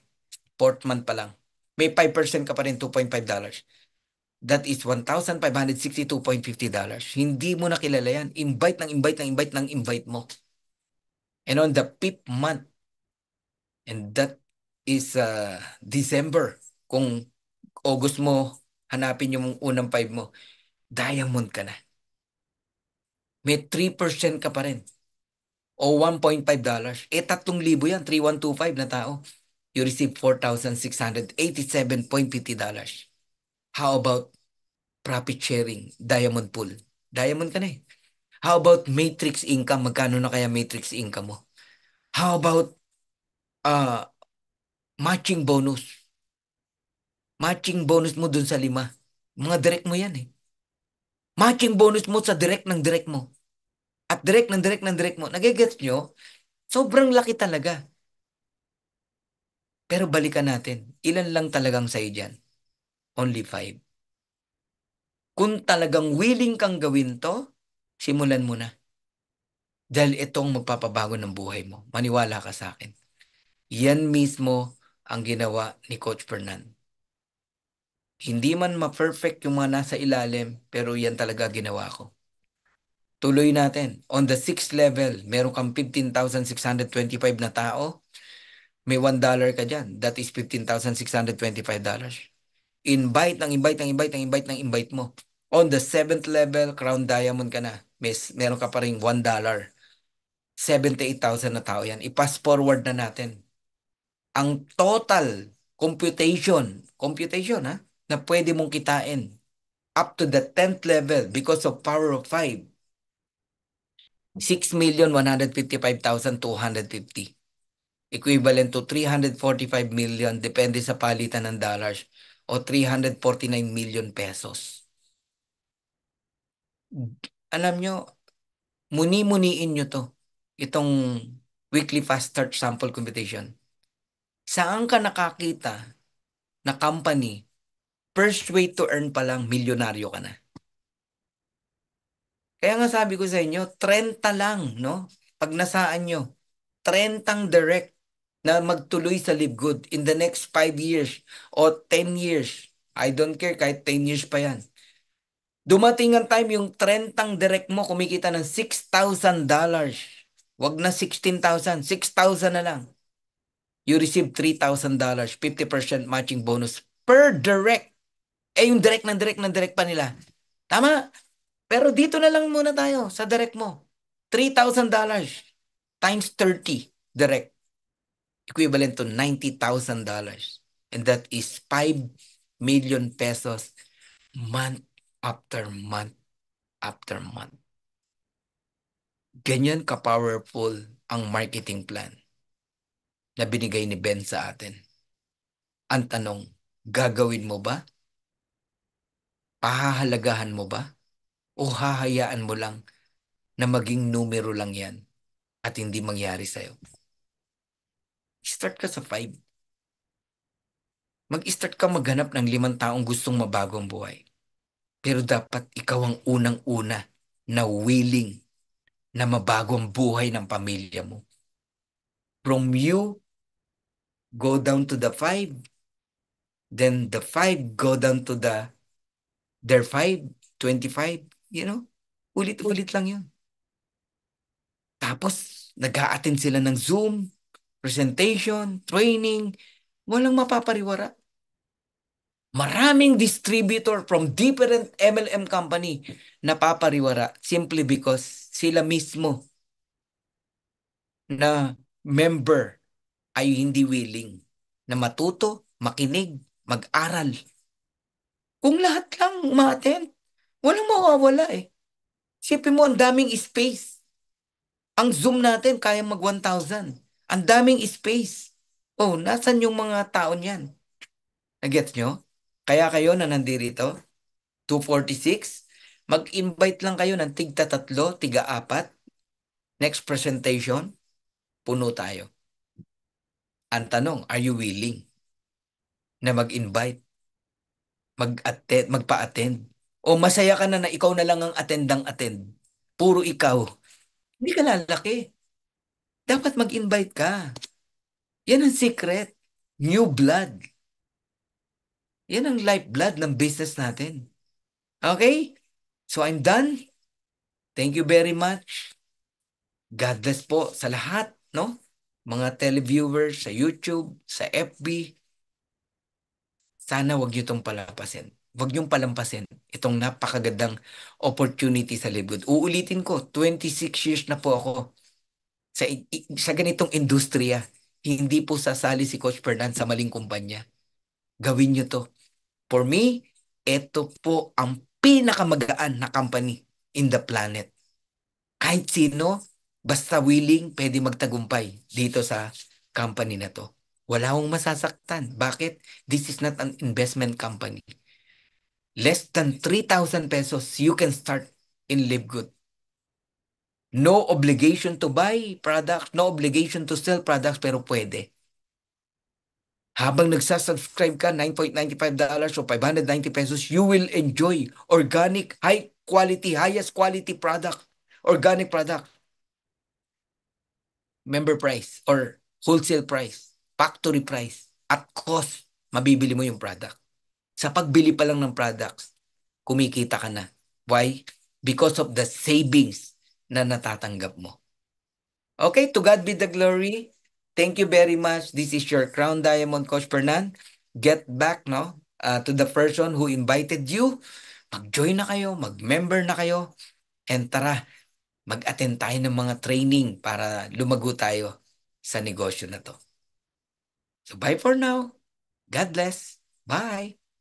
Portman pa lang. May 5% ka pa rin, $2.5. That is $1,562.50. Hindi mo nakilala yan. Invite ng invite ng invite ng invite mo. And on the fifth month, and that is uh, December, kung August mo, hanapin yung unang five mo, diamond ka na. May 3% ka pa rin o 1.5 dollars. Eh, 3,000 yan, 3,125 na tao. You receive 4,687.50 dollars. How about profit sharing, diamond pool? Diamond ka na eh. How about matrix income? Magkano na kaya matrix income mo? How about uh, matching bonus? Matching bonus mo dun sa lima. Mga direct mo yan eh. Matching bonus mo sa direct ng direct mo at direct ng direct ng direct mo, nagigets nyo, sobrang laki talaga. Pero balikan natin, ilan lang talagang sa'yo dyan? Only five. Kung talagang willing kang gawin to, simulan mo na. Dahil itong magpapabago ng buhay mo. Maniwala ka sa akin. Yan mismo ang ginawa ni Coach Fernand. Hindi man ma-perfect yung mga nasa ilalim, pero yan talaga ginawa ko. Tuloy natin. On the sixth level, meron kang 15,625 na tao. May $1 ka dyan. That is $15,625. dollars. Invite ng invite ng invite ng invite ng invite mo. On the seventh level, crown diamond ka na. May, meron ka pa rin $1. 78,000 na tao yan. I-pass forward na natin. Ang total computation, computation ha, na pwede mong kitain up to the 10th level because of power of 5 6,155,250 equivalent to 345 million depende sa palitan ng dollars o 349 million pesos. Alam nyo, muni-muniin nyo to, itong weekly fast start sample competition. Saan ka nakakita na company, first way to earn pa lang, milyonaryo ka na? Kaya nga sabi ko sa inyo, 30 lang, no? Pag nasaan nyo, 30 direct na magtuloy sa live good in the next 5 years o 10 years. I don't care kahit 10 years pa yan. Dumating ang time yung 30 direct mo kumikita ng $6,000. Wag na 16,000, 6,000 na lang. You receive $3,000, 50% matching bonus per direct. Eh yung direct na direct na direct pa nila. Tama? Pero dito na lang muna tayo sa direct mo. $3,000 times 30 direct. Equivalent to $90,000. And that is 5 million pesos month after month after month. Ganyan ka-powerful ang marketing plan na binigay ni Ben sa atin. Ang tanong, gagawin mo ba? Pahahalagahan mo ba? O hahayaan mo lang na maging numero lang yan at hindi mangyari sa'yo? Start ka sa 5. Mag-start ka maghanap ng limang taong gustong mabagong buhay. Pero dapat ikaw ang unang-una na willing na mabago ang buhay ng pamilya mo. From you, go down to the five. Then the five, go down to the their five, 25 you know, ulit-ulit lang yun. Tapos, nag attend sila ng Zoom, presentation, training, walang mapapariwara. Maraming distributor from different MLM company na papariwara simply because sila mismo na member ay hindi willing na matuto, makinig, mag-aral. Kung lahat lang umaattend, Walang mawawala eh. Siyempre mo, ang daming space. Ang Zoom natin, kaya mag 1,000. Ang daming space. Oh, nasan yung mga tao niyan? Nag-gets nyo? Kaya kayo na nandirito, 246, mag-invite lang kayo ng tigta tatlo, tiga apat. Next presentation, puno tayo. Ang tanong, are you willing na mag-invite? Mag-attend, magpa-attend? O masaya ka na na ikaw na lang ang attendang attend. Puro ikaw. Hindi ka lalaki. Dapat mag-invite ka. Yan ang secret. New blood. Yan ang lifeblood ng business natin. Okay? So I'm done. Thank you very much. God bless po sa lahat, no? Mga televiewers sa YouTube, sa FB. Sana wag niyo tong palapasin wag niyong palampasin itong napakagandang opportunity sa livelihood. Uulitin ko, 26 years na po ako sa, sa ganitong industriya. Hindi po sasali si Coach Fernan sa maling kumpanya. Gawin niyo to. For me, ito po ang pinakamagaan na company in the planet. Kahit sino, basta willing, pwede magtagumpay dito sa company na to. Wala akong masasaktan. Bakit? This is not an investment company less than 3,000 pesos, you can start in Live Good. No obligation to buy products, no obligation to sell products, pero pwede. Habang nagsasubscribe ka, $9.95 o 590 pesos, you will enjoy organic, high quality, highest quality product, organic product. Member price or wholesale price, factory price, at cost, mabibili mo yung product. Sa pagbili pa lang ng products, kumikita ka na. Why? Because of the savings na natatanggap mo. Okay, to God be the glory. Thank you very much. This is your Crown Diamond Coach Fernan. Get back no uh, to the person who invited you. Mag-join na kayo, mag-member na kayo. And tara, mag-attend tayo ng mga training para lumago tayo sa negosyo na to. So bye for now. God bless. Bye.